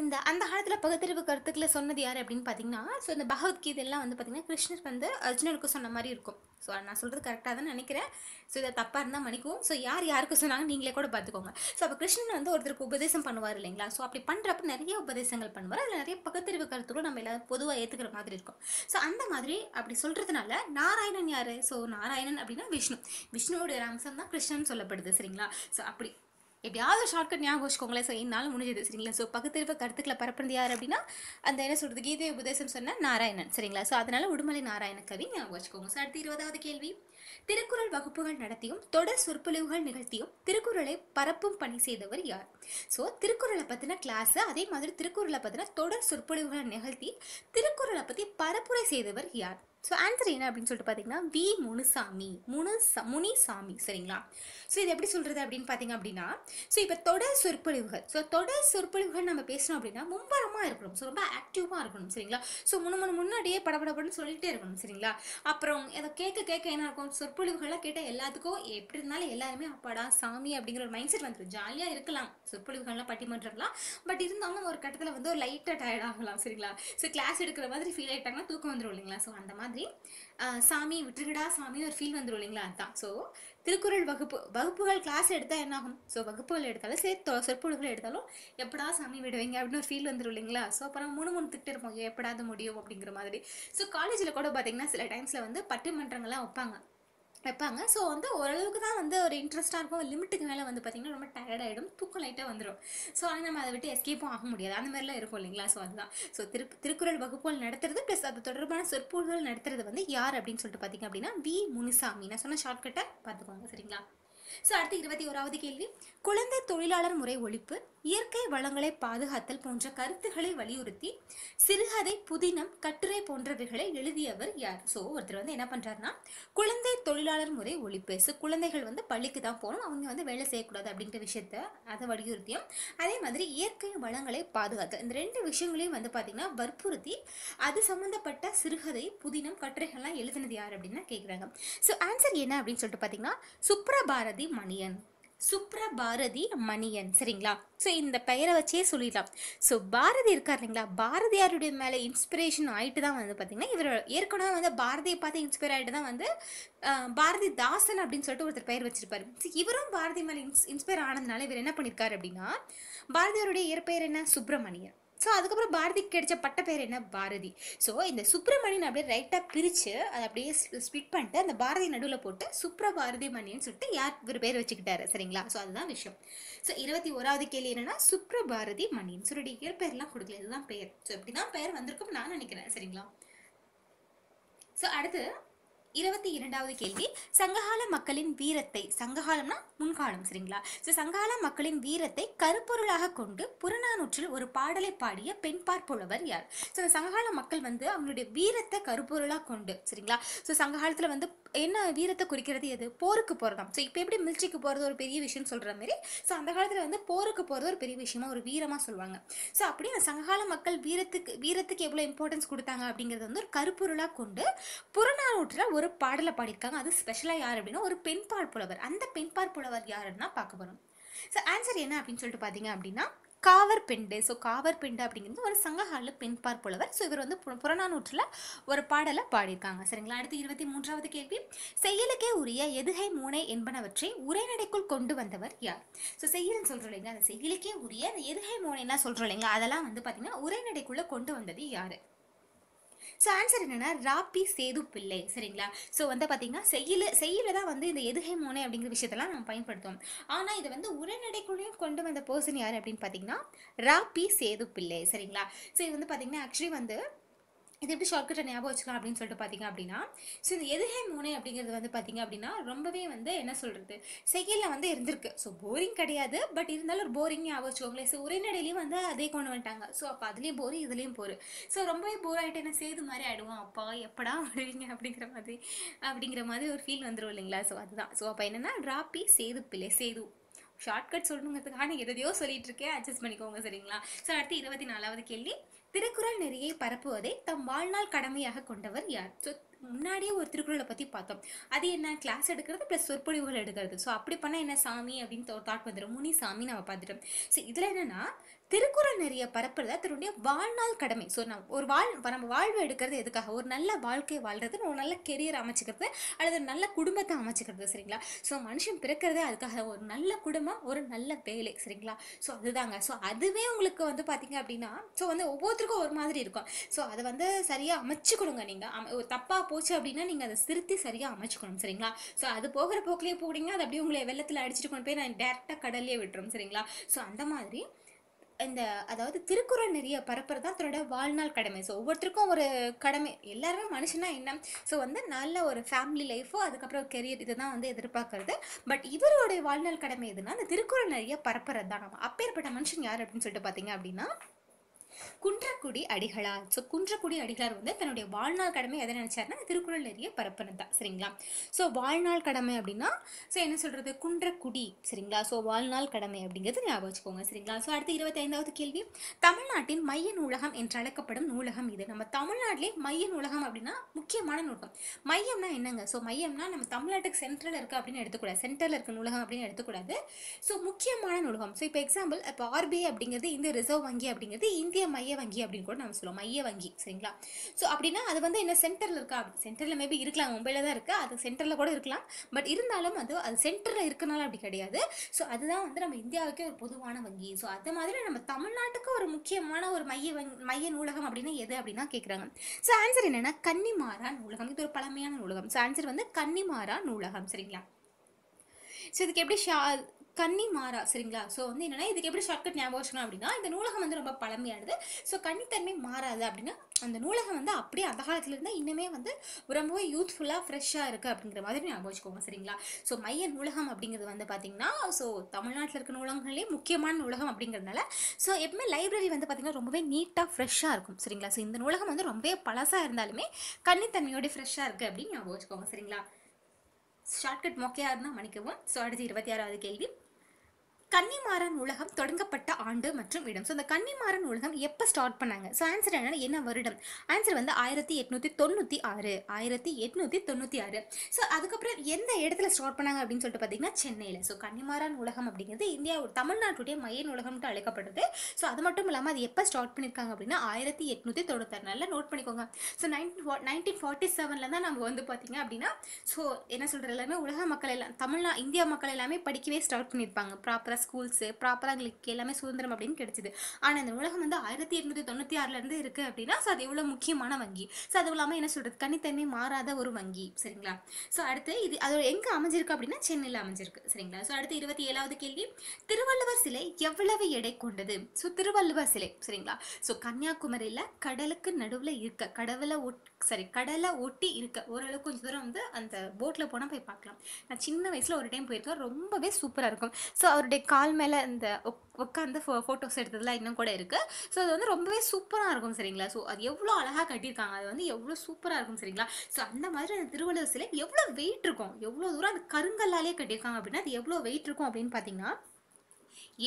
A: இந்த அந்த காலத்தில் பகுத்தறிவு கருத்துக்களை சொன்னது யார் அப்படின்னு பார்த்தீங்கன்னா ஸோ இந்த பகவத்கீதையெல்லாம் வந்து பார்த்தீங்கன்னா கிருஷ்ணர் வந்து அர்ஜுனனுக்கு சொன்ன மாதிரி இருக்கும் ஸோ நான் சொல்கிறது கரெக்டாக தான் நினைக்கிறேன் ஸோ இதை தப்பாக இருந்தால் மணிக்கும் ஸோ யார் யாருக்கு சொன்னாங்க நீங்களே கூட பார்த்துக்கோங்க ஸோ அப்போ கிருஷ்ணன் வந்து ஒருத்தருக்கு உபதேசம் பண்ணுவார் இல்லைங்களா ஸோ அப்படி பண்ணுறப்ப நிறைய உபதேசங்கள் பண்ணுவார் அதில் நிறைய பகுத்தறிவு கருத்துக்களும் நம்ம எல்லாரும் பொதுவாக ஏற்றுக்கிற மாதிரி இருக்கும் ஸோ அந்த மாதிரி அப்படி சொல்கிறதுனால நாராயணன் யார் ஸோ நாராயணன் அப்படின்னா விஷ்ணு விஷ்ணுவோடைய அம்சம் தான் கிருஷ்ணன் சொல்லப்படுது சரிங்களா ஸோ அப்படி எப்படியாவது ஷார்ட்கட் ஞாபகம் வச்சுக்கோங்களேன் சார் என்னால் முடிஞ்சது சரிங்களா ஸோ பகுத்தறிவு கருத்துக்களை பரப்புறது யார் அப்படின்னா அந்த என்ன சொல்கிறது கீதை உபதேசம் சொன்ன நாராயணன் சரிங்களா ஸோ அதனால் உடுமலை நாராயண கவி ஞாபகம் வச்சுக்கோங்க சார் அடுத்து இருபதாவது கேள்வி திருக்குறள் வகுப்புகள் நடத்தியும் தொடர் சொற்பொழிவுகள் நிகழ்த்தியும் திருக்குறளை பரப்பும் பணி செய்தவர் யார் ஸோ திருக்குறளை பற்றின கிளாஸ் அதே மாதிரி திருக்குறளை பற்றின தொடர் சொற்பொழிவுகளை நிகழ்த்தி திருக்குறளை பற்றி பரப்புரை செய்தவர் யார் ஸோ ஆன்சர் என்ன அப்படின்னு சொல்லிட்டு பார்த்தீங்கன்னா வி முனுசாமி முனுசா முனிசாமி சரிங்களா ஸோ இது எப்படி சொல்கிறது அப்படின்னு பார்த்தீங்க அப்படின்னா ஸோ இப்போ தொடர் சொற்பொழிவுகள் ஸோ தொடர் சொற்பொழிவுகள் நம்ம பேசணும் அப்படின்னா மும்பரமாக இருக்கணும் ஸோ ரொம்ப ஆக்டிவாக இருக்கணும் சரிங்களா ஸோ முன்னு முன்னாடியே படபடப்படன்னு சொல்லிகிட்டே இருக்கணும் சரிங்களா அப்புறம் அதை கேட்க கேட்க என்ன இருக்கும் சொற்பொழிவுகளாக கேட்டால் எல்லாத்துக்கும் எப்படி இருந்தாலும் எல்லாருமே அப்பாடா சாமி அப்படிங்கிற ஒரு மைண்ட் செட் வந்துடும் ஜாலியாக இருக்கலாம் சொற்பொழிவுகள்லாம் பட்டிமன்றம்லாம் பட் இருந்தாலும் ஒரு கட்டத்தில் வந்து ஒரு லைட்டாக டயர்ட் ஆகலாம் சரிங்களா ஸோ கிளாஸ் எடுக்கிற மாதிரி ஃபீல் ஆகிட்டாங்கன்னா தூக்கம் வந்துடும் இல்லைங்களா ஸோ அந்த மாதிரி மாதிரி சாமி விட்டுருக்கடா சாமி ஒரு ஃபீல் வந்துடும் இல்லைங்களா அதுதான் ஸோ திருக்குறள் வகுப்பு வகுப்புகள் கிளாஸ் எடுத்தால் என்னாகும் ஸோ வகுப்புகள் எடுத்தாலும் சரி சொற்பொழுகளை எடுத்தாலும் எப்படா சாமி விடுவீங்க அப்படின்னு ஒரு ஃபீல் வந்துடும் இல்லைங்களா ஸோ அப்புறம் மூணு மூணு திட்டு இருப்போம் எப்படாது முடியும் அப்படிங்கிற மாதிரி ஸோ காலேஜில் கூட பார்த்தீங்கன்னா சில டைம்ஸில் வந்து பட்டிமன்றங்கள்லாம் வைப்பாங்க வைப்பாங்க ஸோ வந்து ஓரளவுக்கு தான் வந்து ஒரு இன்ட்ரெஸ்ட்டாக இருக்கும் லிமிட்டுக்கு மேலே வந்து பார்த்திங்கன்னா ரொம்ப டயர்ட் ஆகிடும் தூக்கம் லைட்டாக வந்துடும் ஸோ ஆனால் நம்ம அதை விட்டு எஸ்கேப்பும் ஆக முடியாது அந்த மாதிரிலாம் இருக்கும் இல்லைங்களா ஸோ அதுதான் ஸோ திரு திருக்குறள் வகுப்புகள் நடத்துறது ப்ளஸ் அது தொடர்பான சொற்பொழிகள் நடத்துறது வந்து யார் அப்படின்னு சொல்லிட்டு பார்த்திங்க அப்படின்னா வி முனுசாமி நான் சொன்ன ஷார்ட்கட்டை பார்த்துக்கோங்க சரிங்களா ஸோ அடுத்து இருபத்தி ஓராவது கேள்வி குழந்தை தொழிலாளர் முறை ஒழிப்பு இயற்கை வளங்களை பாதுகாத்தல் போன்ற கருத்துக்களை வலியுறுத்தி சிறுகதை புதினம் கட்டுரை போன்றவைகளை எழுதியவர் யார் ஸோ ஒருத்தர் வந்து என்ன பண்ணுறாருன்னா குழந்தை தொழிலாளர் முறை ஒழிப்பேசு குழந்தைகள் வந்து பள்ளிக்கு தான் போகணும் அவங்க வந்து வேலை செய்யக்கூடாது அப்படிங்கிற விஷயத்த அதை வலியுறுத்தியும் அதே மாதிரி இயற்கை வளங்களை பாதுகாத்தல் இந்த ரெண்டு விஷயங்களையும் வந்து பார்த்திங்கன்னா வற்புறுத்தி அது சம்மந்தப்பட்ட சிறுகதை புதினம் கட்டுரைகள்லாம் எழுதினது யார் அப்படின்னா கேட்குறாங்க ஸோ ஆன்சர் என்ன அப்படின்னு சொல்லிட்டு பார்த்தீங்கன்னா சுப்ரபாரதி மணியன் சுப்ரபாரதி மணியன் சரிங்களா ஸோ இந்த பெயரை வச்சே சொல்லிடலாம் ஸோ பாரதி இருக்கார் இல்லைங்களா பாரதியாருடைய மேலே இன்ஸ்பிரேஷன் ஆகிட்டு தான் வந்து பார்த்திங்கன்னா இவர் ஏற்கனவே வந்து பாரதியை பார்த்து இன்ஸ்பயர் ஆகிட்டு தான் வந்து பாரதி தாசன் அப்படின்னு சொல்லிட்டு ஒருத்தர் பெயர் வச்சிருப்பார் ஸோ இவரும் பாரதி மேலே இன்ஸ் இன்ஸ்பயர் ஆனதுனால இவர் என்ன பண்ணியிருக்காரு அப்படின்னா பாரதியாருடைய இயற்பெயர் என்ன சுப்பிரமணியன் ஸோ அதுக்கப்புறம் பாரதிக்கு கிடைச்ச பட்ட பேர் என்ன பாரதி ஸோ இந்த சுப்பிரமணியன் அப்படியே ரைட்டாக பிரித்து அதை அப்படியே ஸ்பிட் பண்ணிட்டு அந்த பாரதி நடுவில் போட்டு சுப்ர பாரதி மணியன் சொல்லிட்டு யார் ஒரு பேர் வச்சுக்கிட்டாரு சரிங்களா ஸோ அதுதான் விஷயம் ஸோ இருபத்தி ஓராவது கேள்வி என்னன்னா சுப்ர பாரதி மணியன் சொல்லிட்டு இயற்பெயர்லாம் கொடுக்கல இதுதான் பெயர் ஸோ இப்படி தான் பெயர் வந்திருக்கும் நான் நினைக்கிறேன் சரிங்களா ஸோ அடுத்து இருபத்தி இரண்டாவது கேள்வி சங்ககால மக்களின் வீரத்தை சங்ககாலம்னா முன்காலம் சரிங்களா ஸோ சங்ககால மக்களின் வீரத்தை கருப்பொருளாக கொண்டு புறநானூற்றில் ஒரு பாடலை பாடிய பெண் பார்ப்புழவர் யார் ஸோ சங்ககால மக்கள் வந்து அவங்களுடைய வீரத்தை கருப்பொருளாக கொண்டு சரிங்களா ஸோ சங்ககாலத்தில் வந்து என்ன வீரத்தை குறிக்கிறது எது போருக்கு போகிறதாம் ஸோ இப்போ எப்படி மில்ச்சிக்கு போகிறது ஒரு பெரிய விஷயம்னு சொல்கிற மாதிரி ஸோ அந்த காலத்தில் வந்து போருக்கு போகிறது ஒரு பெரிய விஷயமா ஒரு வீரமாக சொல்லுவாங்க ஸோ அப்படி அந்த சங்ககால மக்கள் வீரத்துக்கு வீரத்துக்கு எவ்வளோ இம்பார்ட்டன்ஸ் கொடுத்தாங்க அப்படிங்கிறது வந்து ஒரு கருப்பொருளாக கொண்டு புறநானூற்றில் ஒரு பாடலை பாடியிருக்காங்க அது ஸ்பெஷலாக யார் அப்படின்னா ஒரு பெண்பால் புலவர் அந்த பெண்பால் புலவர் யாருன்னா பார்க்க போகிறோம் ஸோ ஆன்சர் என்ன அப்படின்னு சொல்லிட்டு பார்த்தீங்க அப்படின்னா காவர் பெண்டு ஸோ காவர் பெண்டு அப்படிங்கிறது ஒரு சங்ககால பெண்பார் போலவர் ஸோ இவர் வந்து புறநானூற்றில் ஒரு பாடலை பாடியிருக்காங்க சரிங்களா அடுத்து இருபத்தி மூன்றாவது கேள்வி செயலுக்கே உரிய எதுகை மூனை என்பனவற்றை உரைநடைக்குள் கொண்டு வந்தவர் யார் ஸோ செய்யல்னு சொல்கிறோம் இல்லைங்க அந்த செயலுக்கே உரிய அந்த எதுகை மூனைலாம் சொல்கிறோம் இல்லைங்க அதெல்லாம் வந்து பார்த்திங்கன்னா உரைநடைக்குள்ளே கொண்டு வந்தது யார் ஸோ ஆன்சர் என்னென்னா ராப்பி சேது பிள்ளை சரிங்களா ஸோ வந்து பார்த்தீங்கன்னா செய்யில் செய்யில் தான் வந்து இந்த எதுகைமோனை அப்படிங்கிற விஷயத்தெல்லாம் நம்ம பயன்படுத்துவோம் ஆனால் இதை வந்து உரைநடைக்குள்ளேயும் கொண்டு வந்த பர்சன் யார் அப்படின்னு பார்த்தீங்கன்னா ராப்பி சேது பிள்ளை சரிங்களா ஸோ இது வந்து பார்த்திங்கன்னா ஆக்சுவலி வந்து இது எப்படி ஷார்ட்கட்டை ஞாபகம் வச்சுக்கலாம் அப்படின்னு சொல்லிட்டு பார்த்தீங்க அப்படின்னா ஸோ இந்த எதுகை மூனை அப்படிங்கிறது வந்து பார்த்தீங்க அப்படின்னா ரொம்பவே வந்து என்ன சொல்கிறது செயலில் வந்து இருந்திருக்கு ஸோ போரிங் கிடையாது பட் இருந்தாலும் ஒரு போரிங் ஞாபகம் வச்சுக்கோங்களேன் ஸோ உரைநடையிலையும் வந்து அதே கொண்டு வந்துட்டாங்க ஸோ அப்போ அதுலேயும் போர் இதுலேயும் போர் ஸோ ரொம்பவே போர் ஆகிட்டு என்ன சேது மாதிரி ஆகிடுவோம் அப்பா எப்படா வருவீங்க அப்படிங்கிற மாதிரி அப்படிங்கிற மாதிரி ஒரு ஃபீல் வந்துடும் இல்லைங்களா ஸோ அதுதான் ஸோ அப்போ என்னென்னா ட்ராப்பி சேது பிள்ளை சேது ஷார்ட்கட் சொல்லணுங்கிறதுக்காக எதையோ சொல்லிட்டு இருக்கேன் அட்ஜஸ்ட் பண்ணிக்கோங்க சரிங்களா ஸோ அடுத்து இருபத்தி நாலாவது கேள்வி திருக்குறள் நெறியை பரப்புவதை தம் வாழ்நாள் கடமையாக கொண்டவர் யார் முன்னாடியே ஒரு திருக்குறளை பத்தி பார்த்தோம் அது என்ன கிளாஸ் எடுக்கிறது ப்ளஸ் சொற்பொழிவுகள் எடுக்கிறது ஸோ அப்படி பண்ணால் என்ன சாமி அப்படின்னு தாட் வந்துடும் முனி சாமி நம்ம பார்த்துட்டோம் ஸோ இதுல என்னன்னா திருக்குறள் நிறைய பரப்புறது தன்னுடைய வாழ்நாள் கடமை ஸோ நம்ம ஒரு வாழ் நம்ம வாழ்வு எடுக்கிறது எதுக்காக ஒரு நல்ல வாழ்க்கையை வாழ்றது ஒரு நல்ல கெரியர் அமைச்சிக்கிறது அல்லது நல்ல குடும்பத்தை அமைச்சிக்கிறது சரிங்களா ஸோ மனுஷன் பிறக்கிறதே அதுக்காக ஒரு நல்ல குடும்பம் ஒரு நல்ல வேலை சரிங்களா ஸோ அதுதாங்க ஸோ அதுவே உங்களுக்கு வந்து பார்த்தீங்க அப்படின்னா ஸோ வந்து ஒவ்வொருத்தருக்கும் ஒரு மாதிரி இருக்கும் ஸோ அதை வந்து சரியாக அமைச்சு கொடுங்க நீங்கள் தப்பாக போச்சு அப்படின்னா நீங்கள் அதை திருத்தி சரியாக அமைச்சுக்கணும் சரிங்களா ஸோ அது போகிற போக்கிலேயே போகிறீங்க அது அப்படியே உங்களை வெள்ளத்தில் அடிச்சுட்டு கொண்டு போய் நான் டேரெக்டாக கடல்லையே விட்டுரும் சரிங்களா ஸோ அந்த மாதிரி இந்த அதாவது திருக்குறள் நெறிய பரப்புறது தான் தன்னோட வாழ்நாள் கடமை ஸோ ஒவ்வொருத்தருக்கும் ஒரு கடமை எல்லாருமே மனுஷனா என்ன ஸோ வந்து நல்ல ஒரு ஃபேமிலி லைஃபோ அதுக்கப்புறம் கெரியர் இதுதான் வந்து எதிர்பார்க்கறது பட் இவருடைய வாழ்நாள் கடமை எதுனா அந்த திருக்குறள் நெறிய பரப்புறது தான் நம்ம அப்பேற்பட்ட மனுஷன் யார் அப்படின்னு சொல்லிட்டு பார்த்தீங்க அப்படின்னா குன்றக்குடி அடிகளார் ஸோ குன்றக்குடி அடிகளார் வந்து தன்னுடைய வாழ்நாள் கடமை எதை நினைச்சாருன்னா திருக்குறள் நெறிய பரப்புனது தான் சரிங்களா ஸோ வாழ்நாள் கடமை அப்படின்னா ஸோ என்ன சொல்கிறது குன்றக்குடி சரிங்களா ஸோ வாழ்நாள் கடமை அப்படிங்கிறது ஞாபகம் வச்சுக்கோங்க சரிங்களா ஸோ அடுத்து இருபத்தைந்தாவது கேள்வி தமிழ்நாட்டின் மைய நூலகம் என்று அழைக்கப்படும் நூலகம் இது நம்ம தமிழ்நாட்டிலே மைய நூலகம் அப்படின்னா முக்கியமான நூலகம் மையம்னா என்னங்க ஸோ மையம்னா நம்ம தமிழ்நாட்டுக்கு சென்ட்ரல் இருக்குது அப்படின்னு எடுத்துக்கூடாது சென்ட்ரலில் இருக்க நூலகம் அப்படின்னு எடுத்துக்கூடாது ஸோ முக்கியமான நூலகம் ஸோ இப்போ எக்ஸாம்பிள் இப்போ ஆர்பிஐ அப்படிங்கிறது இந்திய ரிசர்வ் வங்கி அப்படிங்கிறது இந்திய மைய வங்கி அப்படின்னு கூட நம்ம சொல்லுவோம் மைய வங்கி சரிங்களா ஸோ அப்படின்னா அது வந்து என்ன சென்டரில் இருக்கா சென்டரில் மேபி இருக்கலாம் மும்பையில் தான் இருக்குது அது சென்டரில் கூட இருக்கலாம் பட் இருந்தாலும் அது அது சென்டரில் இருக்கனால அப்படி கிடையாது ஸோ அதுதான் வந்து நம்ம இந்தியாவுக்கே ஒரு பொதுவான வங்கி ஸோ அது மாதிரி நம்ம தமிழ்நாட்டுக்கு ஒரு முக்கியமான ஒரு மைய வங் மைய நூலகம் அப்படின்னா எது அப்படின்னா கேட்குறாங்க ஸோ ஆன்சர் என்னென்னா கன்னிமாரா நூலகம் இது ஒரு பழமையான நூலகம் ஸோ ஆன்சர் வந்து கன்னிமாரா நூலகம் சரிங்களா ஸோ இதுக்கு எப்படி ஷா கன்னி மாறா சரிங்களா ஸோ வந்து என்னென்னா இதுக்கு எப்படி ஷார்ட்கட் ஞாபகம் வச்சுக்கணும் அப்படின்னா இந்த நூலகம் வந்து ரொம்ப பழமையானது ஸோ கன்னித்தன்மை மாறாது அப்படின்னா அந்த நூலகம் வந்து அப்படியே அந்த காலத்துலேருந்து இன்னுமே வந்து ரொம்பவே யூத்ஃபுல்லாக ஃப்ரெஷ்ஷாக இருக்குது அப்படிங்கிற மாதிரி ஞாபகம் வச்சுக்கோங்க சரிங்களா ஸோ மைய நூலகம் அப்படிங்கிறது வந்து பார்த்திங்கன்னா ஸோ தமிழ்நாட்டில் இருக்க நூலகங்கள்லேயே முக்கியமான நூலகம் அப்படிங்கிறதுனால ஸோ எப்பவுமே லைப்ரரி வந்து பார்த்தீங்கன்னா ரொம்பவே நீட்டாக ஃப்ரெஷ்ஷாக இருக்கும் சரிங்களா ஸோ இந்த நூலகம் வந்து ரொம்பவே பழசாக இருந்தாலுமே கன்னித்தன்மையோட ஃப்ரெஷ்ஷாக இருக்குது அப்படின்னு ஞாபகம் வச்சுக்கோங்க சரிங்களா ஷார்ட்கட் மொக்கையாக இருந்தால் மன்னிக்கவும் ஸோ அடுத்து இருபத்தி ஆறாவது கேள்வி கன்னிமாறன் உலகம் தொடங்கப்பட்ட ஆண்டு மற்றும் இடம் ஸோ இந்த கன்னிமாறன் உலகம் எப்போ ஸ்டார்ட் பண்ணாங்க ஸோ ஆன்சர் என்னன்னா என்ன வருடம் ஆன்சர் வந்து ஆயிரத்தி எட்நூற்றி தொண்ணூற்றி ஆறு ஆயிரத்தி எட்நூற்றி தொண்ணூற்றி ஆறு ஸோ அதுக்கப்புறம் எந்த இடத்துல ஸ்டார்ட் பண்ணாங்க அப்படின்னு சொல்லிட்டு பார்த்தீங்கன்னா சென்னையில் ஸோ கன்னிமாறன் உலகம் அப்படிங்கிறது இந்தியா தமிழ்நாட்டுடைய மைய நூலகம்ட்டு அழைக்கப்படுது ஸோ அது மட்டும் இல்லாமல் அது எப்போ ஸ்டார்ட் பண்ணியிருக்காங்க அப்படின்னா ஆயிரத்தி எட்நூற்றி தொண்ணூத்தாறு நல்லா நோட் பண்ணிக்கோங்க ஸோ நைன்டீன் நைன்டீன் ஃபார்ட்டி செவனில் தான் நம்ம வந்து பார்த்தீங்க அப்படின்னா ஸோ என்ன சொல்கிற எல்லாமே உலக மக்கள் எல்லாம் தமிழ்நா இந்தியா மக்கள் எல்லாமே படிக்கவே ஸ்டார்ட் பண்ணியிருப்பாங்க ப்ராப்பராக ப்ராப்பராக ஸ்கூல்ஸு ப்ராப்பராக எங்களுக்கு எல்லாமே சுதந்திரம் அப்படின்னு கிடைச்சிது ஆனால் இந்த உலகம் வந்து ஆயிரத்தி எட்நூற்றி தொண்ணூற்றி ஆறுலேருந்து இருக்குது அப்படின்னா ஸோ அது எவ்வளோ முக்கியமான வங்கி ஸோ அதுவும் இல்லாமல் என்ன சொல்கிறது கனித்தன்மை மாறாத ஒரு வங்கி சரிங்களா ஸோ அடுத்து இது அது எங்கே அமைஞ்சிருக்கு அப்படின்னா சென்னையில் அமைஞ்சிருக்கு சரிங்களா ஸோ அடுத்து இருபத்தி ஏழாவது கேள்வி திருவள்ளுவர் சிலை எவ்வளவு எடை கொண்டது ஸோ திருவள்ளுவர் சிலை சரிங்களா ஸோ கன்னியாகுமரியில் கடலுக்கு நடுவில் இருக்க கடவுளை ஒட் சரி கடலை ஒட்டி இருக்க ஓரளவுக்கு கொஞ்சம் தூரம் வந்து அந்த போட்டில் போனால் போய் பார்க்கலாம் நான் சின்ன வயசில் ஒரு டைம் போயிருக்கேன் ரொம்பவே சூப்பராக இருக்கும் ஸோ அவருடைய கால் மேலே இந்த உட்காந்து ஃபோ ஃபோட்டோஸ் எடுத்ததுலாம் இன்னும் கூட இருக்குது ஸோ அது வந்து ரொம்பவே சூப்பராக இருக்கும் சரிங்களா ஸோ அது எவ்வளோ அழகாக கட்டியிருக்காங்க அது வந்து எவ்வளோ சூப்பராக இருக்கும் சரிங்களா ஸோ அந்த மாதிரி அந்த திருவள்ளுவர் சிலை எவ்வளோ வெயிட் இருக்கும் எவ்வளோ தூரம் அந்த கருங்கல்லாலே கட்டியிருக்காங்க அப்படின்னா அது எவ்வளோ வெயிட் இருக்கும் அப்படின்னு பார்த்தீங்கன்னா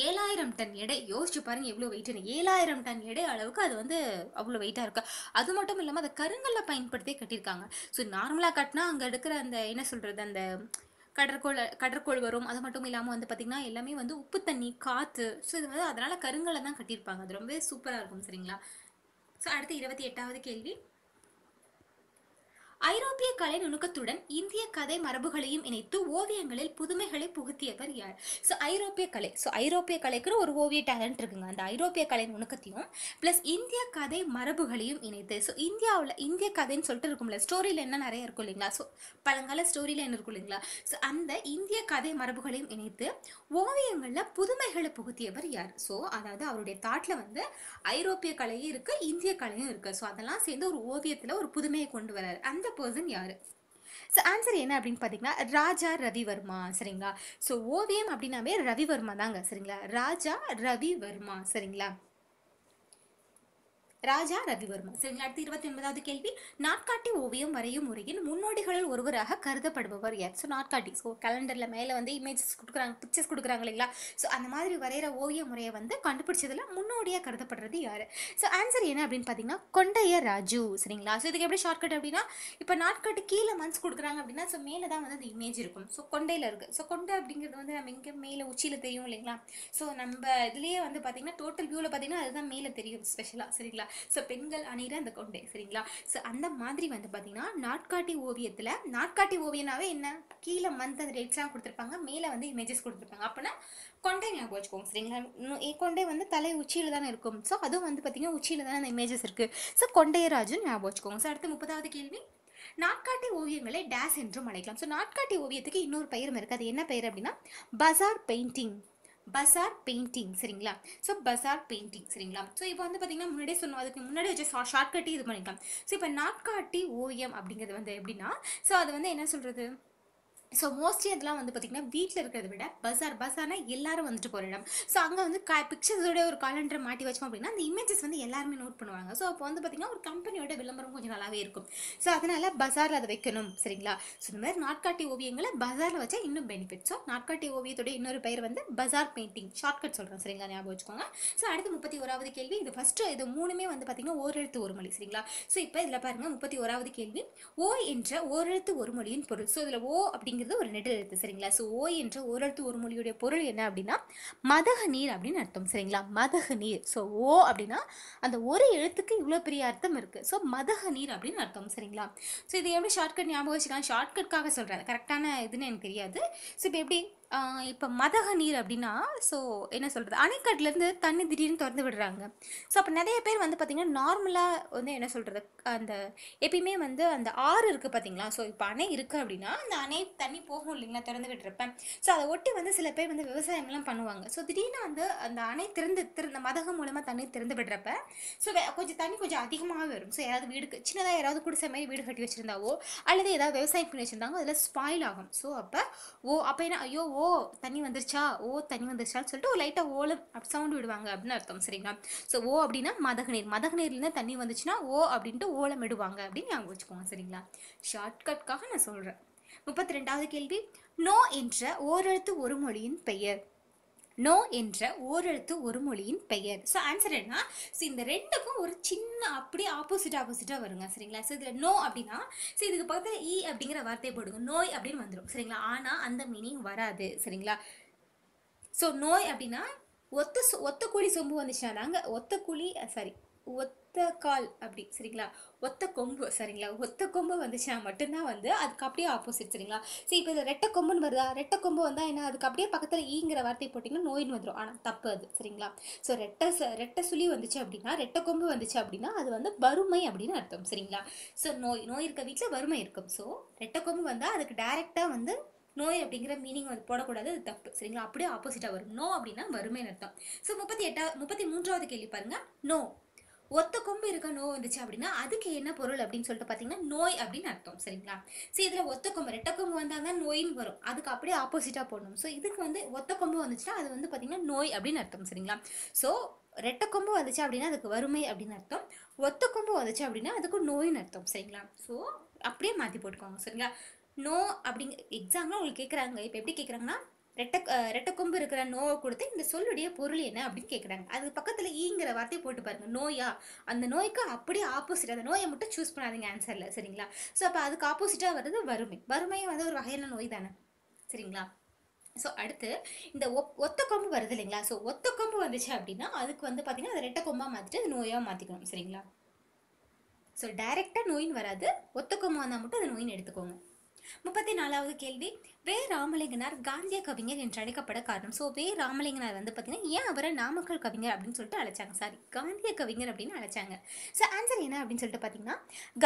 A: ஏழாயிரம் டன் எடை யோசிச்சு பாருங்க எவ்வளோ வெயிட்னு ஏழாயிரம் டன் எடை அளவுக்கு அது வந்து அவ்வளோ வெயிட்டாக இருக்கு அது மட்டும் இல்லாமல் அதை கருங்கல்ல பயன்படுத்தி கட்டியிருக்காங்க ஸோ நார்மலாக கட்டினா அங்கே எடுக்கிற அந்த என்ன சொல்கிறது அந்த கடற்கோள் கடற்கோள் வரும் அது மட்டும் இல்லாமல் வந்து பார்த்திங்கன்னா எல்லாமே வந்து உப்பு தண்ணி காற்று ஸோ இது வந்து அதனால் கருங்கலை தான் கட்டியிருப்பாங்க அது ரொம்பவே சூப்பராக இருக்கும் சரிங்களா ஸோ அடுத்து இருபத்தி எட்டாவது கேள்வி ஐரோப்பிய கலை நுணுக்கத்துடன் இந்திய கதை மரபுகளையும் இணைத்து ஓவியங்களில் புதுமைகளை புகுத்தியவர் யார் ஸோ ஐரோப்பிய கலை ஸோ ஐரோப்பிய கலைக்குன்னு ஒரு ஓவிய டேலண்ட் இருக்குங்க அந்த ஐரோப்பிய கலை நுணுக்கத்தையும் ப்ளஸ் இந்திய கதை மரபுகளையும் இணைத்து ஸோ இந்தியாவில் இந்திய கதைன்னு சொல்லிட்டு இருக்கும்ல ஸ்டோரியில் என்ன நிறைய இருக்கும் இல்லைங்களா ஸோ பழங்கால ஸ்டோரியில் என்ன இருக்கும் இல்லைங்களா ஸோ அந்த இந்திய கதை மரபுகளையும் இணைத்து ஓவியங்களில் புதுமைகளை புகுத்தியவர் யார் ஸோ அதாவது அவருடைய தாட்டில் வந்து ஐரோப்பிய கலையும் இருக்குது இந்திய கலையும் இருக்குது ஸோ அதெல்லாம் சேர்ந்து ஒரு ஓவியத்தில் ஒரு புதுமையை கொண்டு வராரு அந்த பர்சன் யார் ஸோ ஆன்சர் என்ன அப்படின்னு பார்த்தீங்கன்னா ராஜா ரவிவர்மா சரிங்களா ஸோ ஓவியம் அப்படின்னாவே ரவிவர்மா தாங்க சரிங்களா ராஜா ரவிவர்மா சரிங்களா ராஜா ரவிவர்மா சரி அடுத்து இருபத்தி ஒன்பதாவது கேள்வி நாட்காட்டி ஓவியம் வரையும் முறையின் முன்னோடிகளில் ஒருவராக கருதப்படுபவர் யார் ஸோ நாட்காட்டி ஸோ கேலண்டரில் மேலே வந்து இமேஜஸ் கொடுக்குறாங்க பிக்சர்ஸ் கொடுக்குறாங்க இல்லைங்களா ஸோ அந்த மாதிரி வரைகிற ஓவிய முறையை வந்து கண்டுபிடிச்சதில் முன்னோடியாக கருதப்படுறது யார் ஸோ ஆன்சர் என்ன அப்படின்னு பார்த்தீங்கன்னா கொண்டைய ராஜு சரிங்களா ஸோ இதுக்கு எப்படி ஷார்ட்கட் அப்படின்னா இப்போ நாட்காட்டி கீழே மந்த்ஸ் கொடுக்குறாங்க அப்படின்னா ஸோ மேலே தான் வந்து அந்த இமேஜ் இருக்கும் ஸோ கொண்டையில் இருக்குது ஸோ கொண்டை அப்படிங்கிறது வந்து நம்ம இங்கே மேலே உச்சியில் தெரியும் இல்லைங்களா ஸோ நம்ம இதுலேயே வந்து பார்த்தீங்கன்னா டோட்டல் வியூவில் பார்த்தீங்கன்னா அதுதான் மேலே தெரியும் ஸ்பெஷலாக சரிங்களா ஸோ பெண்கள் அணிகிற அந்த கொண்டை சரிங்களா ஸோ அந்த மாதிரி வந்து பார்த்திங்கன்னா நாட்காட்டி ஓவியத்தில் நாட்காட்டி ஓவியனாவே என்ன கீழே மந்த் அந்த ரேட்ஸ்லாம் கொடுத்துருப்பாங்க மேலே வந்து இமேஜஸ் கொடுத்துருப்பாங்க அப்படின்னா கொண்டை ஞாபகம் வச்சுக்கோங்க சரிங்களா கொண்டை வந்து தலை உச்சியில் தானே இருக்கும் ஸோ அதுவும் வந்து பார்த்திங்கன்னா உச்சியில் தானே அந்த இமேஜஸ் இருக்குது ஸோ கொண்டையராஜன் ஞாபகம் வச்சுக்கோங்க ஸோ அடுத்து முப்பதாவது கேள்வி நாட்காட்டி ஓவியங்களை டேஸ் என்றும் அழைக்கலாம் ஸோ நாட்காட்டி ஓவியத்துக்கு இன்னொரு பெயரும் இருக்குது அது என்ன பெயர் அப்படின்னா பசார் பெயிண்டிங் பசார் பெயிண்டிங் சரிங்களா ஸோ பசார் பெயிண்டிங் சரிங்களா ஸோ இப்போ வந்து பார்த்திங்கன்னா முன்னாடியே சொன்னோம் அதுக்கு முன்னாடி வச்சு ஷார்ட் கட்டி இது பண்ணிக்கலாம் ஸோ இப்போ நாட்காட்டி ஓஎம் அப்படிங்கிறது வந்து எப்படின்னா ஸோ அது வந்து என்ன சொல்கிறது ஸோ மோஸ்ட்லி அதெல்லாம் வந்து பார்த்திங்கன்னா வீட்டில் இருக்கிறத விட பஸார் பஸார்னா எல்லாரும் வந்துட்டு போகிற இடம் ஸோ அங்கே வந்து கா பிக்சர்ஸோட ஒரு காலண்டர் மாட்டி வச்சோம் அப்படின்னா அந்த இமேஜஸ் வந்து எல்லாருமே நோட் பண்ணுவாங்க ஸோ அப்போ வந்து பார்த்திங்கன்னா ஒரு கம்பெனியோட விளம்பரம் கொஞ்சம் நல்லாவே இருக்கும் ஸோ அதனால் பஸாரில் அதை வைக்கணும் சரிங்களா ஸோ இந்த மாதிரி நாட்காட்டி ஓவியங்களை பஸாரில் வச்சா இன்னும் பெனிஃபிட் ஸோ நாட்காட்டி ஓவியத்தோட இன்னொரு பெயர் வந்து பஸார் பெயிண்டிங் ஷார்ட்கட் சொல்கிறேன் சரிங்களா ஞாபகம் வச்சுக்கோங்க ஸோ அடுத்து முப்பத்தி ஓராவது கேள்வி இது ஃபஸ்ட்டு இது மூணுமே வந்து பார்த்திங்கன்னா ஓரெழுத்து ஒரு மொழி சரிங்களா ஸோ இப்போ இதில் பாருங்கள் முப்பத்தி ஓராவது கேள்வி ஓ என்ற ஓரெழுத்து ஒரு மொழியின் பொருள் ஸோ இதில் ஓ அப்படிங்கிற அப்படிங்கிறது ஒரு நெடில் எழுத்து சரிங்களா ஸோ ஓய் என்ற ஒரு எழுத்து ஒரு மொழியுடைய பொருள் என்ன அப்படின்னா மதக நீர் அப்படின்னு அர்த்தம் சரிங்களா மதக நீர் ஸோ ஓ அப்படின்னா அந்த ஒரு எழுத்துக்கு இவ்வளோ பெரிய அர்த்தம் இருக்குது ஸோ மதக நீர் அப்படின்னு அர்த்தம் சரிங்களா ஸோ இது எப்படி ஷார்ட்கட் ஞாபகம் வச்சுக்கலாம் ஷார்ட்கட்காக சொல்கிறேன் கரெக்டான இதுன்னு எனக்கு தெரியாது ஸோ இப்போ எப்படி இப்போ மதக நீர் அப்படின்னா ஸோ என்ன சொல்கிறது அணைக்கட்டிலேருந்து தண்ணி திடீர்னு திறந்து விடுறாங்க ஸோ அப்போ நிறைய பேர் வந்து பார்த்திங்கன்னா நார்மலாக வந்து என்ன சொல்கிறது அந்த எப்பயுமே வந்து அந்த ஆறு இருக்குது பார்த்தீங்களா ஸோ இப்போ அணை இருக்குது அப்படின்னா அந்த அணை தண்ணி போகும் இல்லைங்களா திறந்து விட்டுருப்பேன் ஸோ அதை ஒட்டி வந்து சில பேர் வந்து விவசாயம்லாம் பண்ணுவாங்க ஸோ திடீர்னு வந்து அந்த அணை திறந்து திறந்த மதகம் மூலமாக தண்ணி திறந்து விடுறப்ப ஸோ கொஞ்சம் தண்ணி கொஞ்சம் அதிகமாக வரும் ஸோ யாராவது வீடு சின்னதாக யாராவது குடிசை மாதிரி வீடு கட்டி வச்சுருந்தாவோ அல்லது ஏதாவது விவசாயம் பண்ணி வச்சுருந்தாங்க அதில் ஸ்பாயில் ஆகும் ஸோ அப்போ ஓ அப்போ என்ன ஐயோ ஓ ஓ தண்ணி வந்துருச்சா ஓ தண்ணி வந்துருச்சான்னு சொல்லிட்டு ஒரு லைட்டாக ஓலம் அப் சவுண்ட் விடுவாங்க அப்படின்னு அர்த்தம் சரிங்களா ஸோ ஓ அப்படின்னா மதகநீர் மதகநீர்லேருந்து தண்ணி வந்துச்சுன்னா ஓ அப்படின்ட்டு ஓலம் விடுவாங்க அப்படின்னு ஞாபகம் வச்சுக்கோங்க சரிங்களா ஷார்ட்கட்காக நான் சொல்கிறேன் முப்பத்தி ரெண்டாவது கேள்வி நோ என்ற ஓரெழுத்து ஒரு மொழியின் பெயர் நோ என்ற ஓரெழுத்து ஒரு மொழியின் பெயர் ஸோ ஆன்சர் என்ன ஸோ இந்த ரெண்டுக்கும் ஒரு சின்ன அப்படியே ஆப்போசிட் ஆப்போசிட்டாக வருங்க சரிங்களா ஸோ இதில் நோ அப்படின்னா ஸோ இதுக்கு பக்கத்தில் இ அப்படிங்கிற வார்த்தையை போடுங்க நோய் அப்படின்னு வந்துடும் சரிங்களா ஆனால் அந்த மீனிங் வராது சரிங்களா ஸோ நோய் அப்படின்னா ஒத்த ஒத்த கூலி சொம்பு வந்துச்சுன்னா நாங்கள் ஒத்த கூலி சாரி ஒத் ஒத்த கால் அப்படி சரிங்களா ஒத்த கொம்பு சரிங்களா ஒத்த கொம்பு வந்துச்சுன்னா மட்டும்தான் வந்து அதுக்கு அப்படியே ஆப்போசிட் சரிங்களா சரி இப்போ இது ரெட்டை கொம்புன்னு வருதா ரெட்டை கொம்பு வந்தால் என்ன அதுக்கு அப்படியே பக்கத்தில் ஈங்கிற வார்த்தை போட்டிங்கன்னா நோயின்னு வந்துடும் ஆனால் தப்பு அது சரிங்களா ஸோ ரெட்டை ரெட்டை சுழி வந்துச்சு அப்படின்னா ரெட்டை கொம்பு வந்துச்சு அப்படின்னா அது வந்து வறுமை அப்படின்னு அர்த்தம் சரிங்களா ஸோ நோய் நோய் இருக்க வீட்டில் வறுமை இருக்கும் ஸோ ரெட்டை கொம்பு வந்தால் அதுக்கு டைரெக்டாக வந்து நோய் அப்படிங்கிற மீனிங் வந்து போடக்கூடாது அது தப்பு சரிங்களா அப்படியே ஆப்போசிட்டாக வரும் நோ அப்படின்னா வறுமைன்னு அர்த்தம் ஸோ முப்பத்தி எட்டாவது முப்பத்தி மூன்றாவது கேள்வி பாருங்கள் நோ ஒத்த கொம்பு இருக்க நோய் வந்துச்சு அப்படின்னா அதுக்கு என்ன பொருள் அப்படின்னு சொல்லிட்டு பார்த்தீங்கன்னா நோய் அப்படின்னு அர்த்தம் சரிங்களா சரி இதில் ஒத்த கொம்பு ரெட்ட கொம்பு வந்தால் தான் நோயின்னு வரும் அதுக்கு அப்படியே ஆப்போசிட்டாக போடணும் ஸோ இதுக்கு வந்து ஒத்த கொம்பு வந்துச்சுன்னா அது வந்து பார்த்தீங்கன்னா நோய் அப்படின்னு அர்த்தம் சரிங்களா ஸோ ரெட்ட கொம்பு வந்துச்சு அப்படின்னா அதுக்கு வறுமை அப்படின்னு அர்த்தம் ஒத்த கொம்பு வந்துச்சு அப்படின்னா அதுக்கு நோயின்னு அர்த்தம் சரிங்களா ஸோ அப்படியே மாற்றி போட்டுக்கோங்க சரிங்களா நோ அப்படிங்க எக்ஸாம்லாம் உங்களுக்கு கேட்குறாங்க இப்போ எப்படி கேட்குறாங்கன்னா ரெட்ட ரெட்ட கொம்பு இருக்கிற நோவை கொடுத்து இந்த சொல்லுடைய பொருள் என்ன அப்படின்னு கேட்குறாங்க அதுக்கு பக்கத்தில் ஈங்கிற வார்த்தையை போட்டு பாருங்க நோயா அந்த நோய்க்கு அப்படியே ஆப்போசிட் அந்த நோயை மட்டும் சூஸ் பண்ணாதீங்க ஆன்சரில் சரிங்களா ஸோ அப்போ அதுக்கு ஆப்போசிட்டாக வர்றது வறுமை வறுமையும் வந்து ஒரு வகையான நோய் தானே சரிங்களா ஸோ அடுத்து இந்த ஒத்த கொம்பு வருது இல்லைங்களா ஸோ ஒத்த கொம்பு வந்துச்சு அப்படின்னா அதுக்கு வந்து பார்த்தீங்கன்னா அது ரெட்ட கொம்பாக மாற்றிட்டு அது நோயாக மாற்றிக்கணும் சரிங்களா ஸோ டைரெக்டாக நோயின் வராது ஒத்த கொம்பு வந்தால் மட்டும் அது நோயின்னு எடுத்துக்கோங்க முப்பத்தி நாலாவது கேள்வி வே ராமலிங்கனார் காந்திய கவிஞர் என்று அழைக்கப்பட காரணம் ஸோ வே ராமலிங்கனார் வந்து பார்த்தீங்கன்னா ஏன் அவரை நாமக்கல் கவிஞர் அப்படின்னு சொல்லிட்டு அழைச்சாங்க சாரி காந்திய கவிஞர் அப்படின்னு அழைச்சாங்க ஸோ ஆன்சர் என்ன அப்படின்னு சொல்லிட்டு பார்த்தீங்கன்னா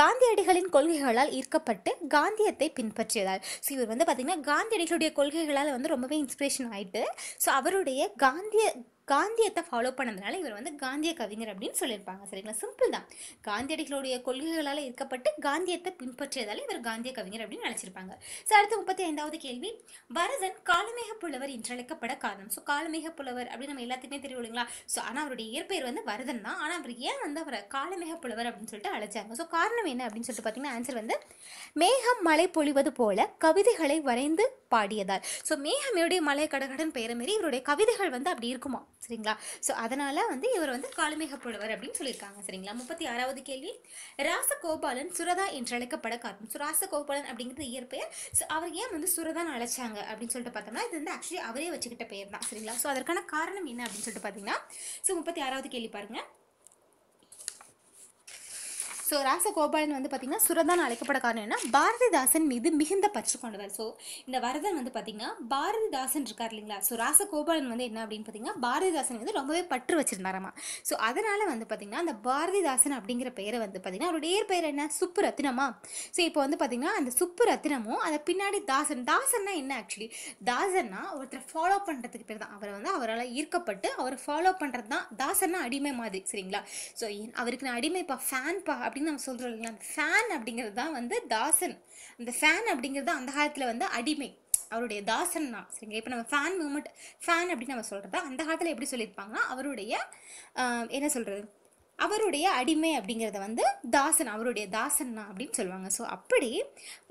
A: காந்தியடிகளின் கொள்கைகளால் ஈர்க்கப்பட்டு காந்தியத்தை பின்பற்றியதால் ஸோ இவர் வந்து பார்த்தீங்கன்னா காந்தியடிகளுடைய கொள்கைகளால் வந்து ரொம்பவே இன்ஸ்பிரேஷன் ஆகிட்டு ஸோ அவருடைய காந்திய காந்தியத்தை ஃபாலோ பண்ணதுனால இவர் வந்து காந்திய கவிஞர் அப்படின்னு சொல்லியிருப்பாங்க சரிங்களா சிம்பிள் தான் காந்தியடிகளுடைய கொள்கைகளால் இருக்கப்பட்டு காந்தியத்தை பின்பற்றியதால் இவர் காந்திய கவிஞர் அப்படின்னு நினைச்சிருப்பாங்க ஸோ அடுத்து முப்பத்தி ஐந்தாவது கேள்வி வரதன் காலமேக புலவர் என்றழைக்கப்பட காரணம் ஸோ காலமேக புலவர் அப்படின்னு நம்ம எல்லாத்துக்குமே தெரியும் இல்லைங்களா ஸோ ஆனால் அவருடைய இயற்பெயர் வந்து வரதன் தான் ஆனால் அவர் ஏன் வந்து அவரை காலமேக புலவர் அப்படின்னு சொல்லிட்டு அழைச்சாங்க ஸோ காரணம் என்ன அப்படின்னு சொல்லிட்டு பார்த்தீங்கன்னா ஆன்சர் வந்து மேகம் மழை பொழிவது போல கவிதைகளை வரைந்து பாடியதால் ஸோ மேகமையுடைய மலை கடகடன் பெயர மாரி இவருடைய கவிதைகள் வந்து அப்படி இருக்குமா சரிங்களா ஸோ அதனால் வந்து இவர் வந்து காலமேகப்படுவர் அப்படின்னு சொல்லியிருக்காங்க சரிங்களா முப்பத்தி ஆறாவது கேள்வி ராசகோபாலன் சுரதா என்று அழைக்கப்பட காரணம் ஸோ ராசகோபாலன் அப்படிங்கிறது இயற்பெயர் ஸோ அவர் ஏன் வந்து சுரதான்னு அழைச்சாங்க அப்படின்னு சொல்லிட்டு பார்த்தோம்னா இது வந்து ஆக்சுவலி அவரே வச்சுக்கிட்ட பெயர் தான் சரிங்களா ஸோ அதற்கான காரணம் என்ன அப்படின்னு சொல்லிட்டு பார்த்தீங்கன்னா ஸோ முப்பத்தி ஆறாவது கேள்வி பாருங்கள் ஸோ ராசகோபாலன் வந்து பார்த்திங்கன்னா சுரதான் அழைக்கப்பட காரணம் என்ன பாரதிதாசன் மீது மிகுந்த பற்று கொண்டவர் ஸோ இந்த வரதன் வந்து பார்த்திங்கன்னா பாரதிதாசன் இருக்கார் இல்லைங்களா ஸோ ராசகோபாலன் வந்து என்ன அப்படின்னு பார்த்திங்கன்னா பாரதிதாசன் வந்து ரொம்பவே பற்று வச்சுருந்தாராமா ஸோ அதனால் வந்து பார்த்திங்கன்னா அந்த பாரதிதாசன் அப்படிங்கிற பெயரை வந்து பார்த்திங்கன்னா அவருடைய பெயர் என்ன சுப்பு ரத்தினமா ஸோ இப்போ வந்து பார்த்திங்கன்னா அந்த சுப்பு ரத்தினமும் அதை பின்னாடி தாசன் தாசன்னா என்ன ஆக்சுவலி தாசன்னா ஒருத்தரை ஃபாலோ பண்ணுறதுக்கு பேர் தான் அவரை வந்து அவரால் ஈர்க்கப்பட்டு அவரை ஃபாலோ பண்ணுறது தான் தாசன்னா அடிமை மாதிரி சரிங்களா ஸோ அவருக்கு நான் அடிமைப்பா ஃபேன்ப்பா அப்படின்னு நம்ம சொல்கிறோம் இல்லைங்களா அந்த ஃபேன் அப்படிங்கிறது தான் வந்து தாசன் அந்த ஃபேன் அப்படிங்கிறது அந்த காலத்தில் வந்து அடிமை அவருடைய தாசன் தான் சரிங்க இப்போ நம்ம ஃபேன் மூமெண்ட் ஃபேன் அப்படின்னு நம்ம சொல்கிறத அந்த காலத்தில் எப்படி சொல்லியிருப்பாங்கன்னா அவருடைய என்ன சொல்கிறது அவருடைய அடிமை அப்படிங்கிறத வந்து தாசன் அவருடைய தாசன் தான் அப்படின்னு சொல்லுவாங்க ஸோ அப்படி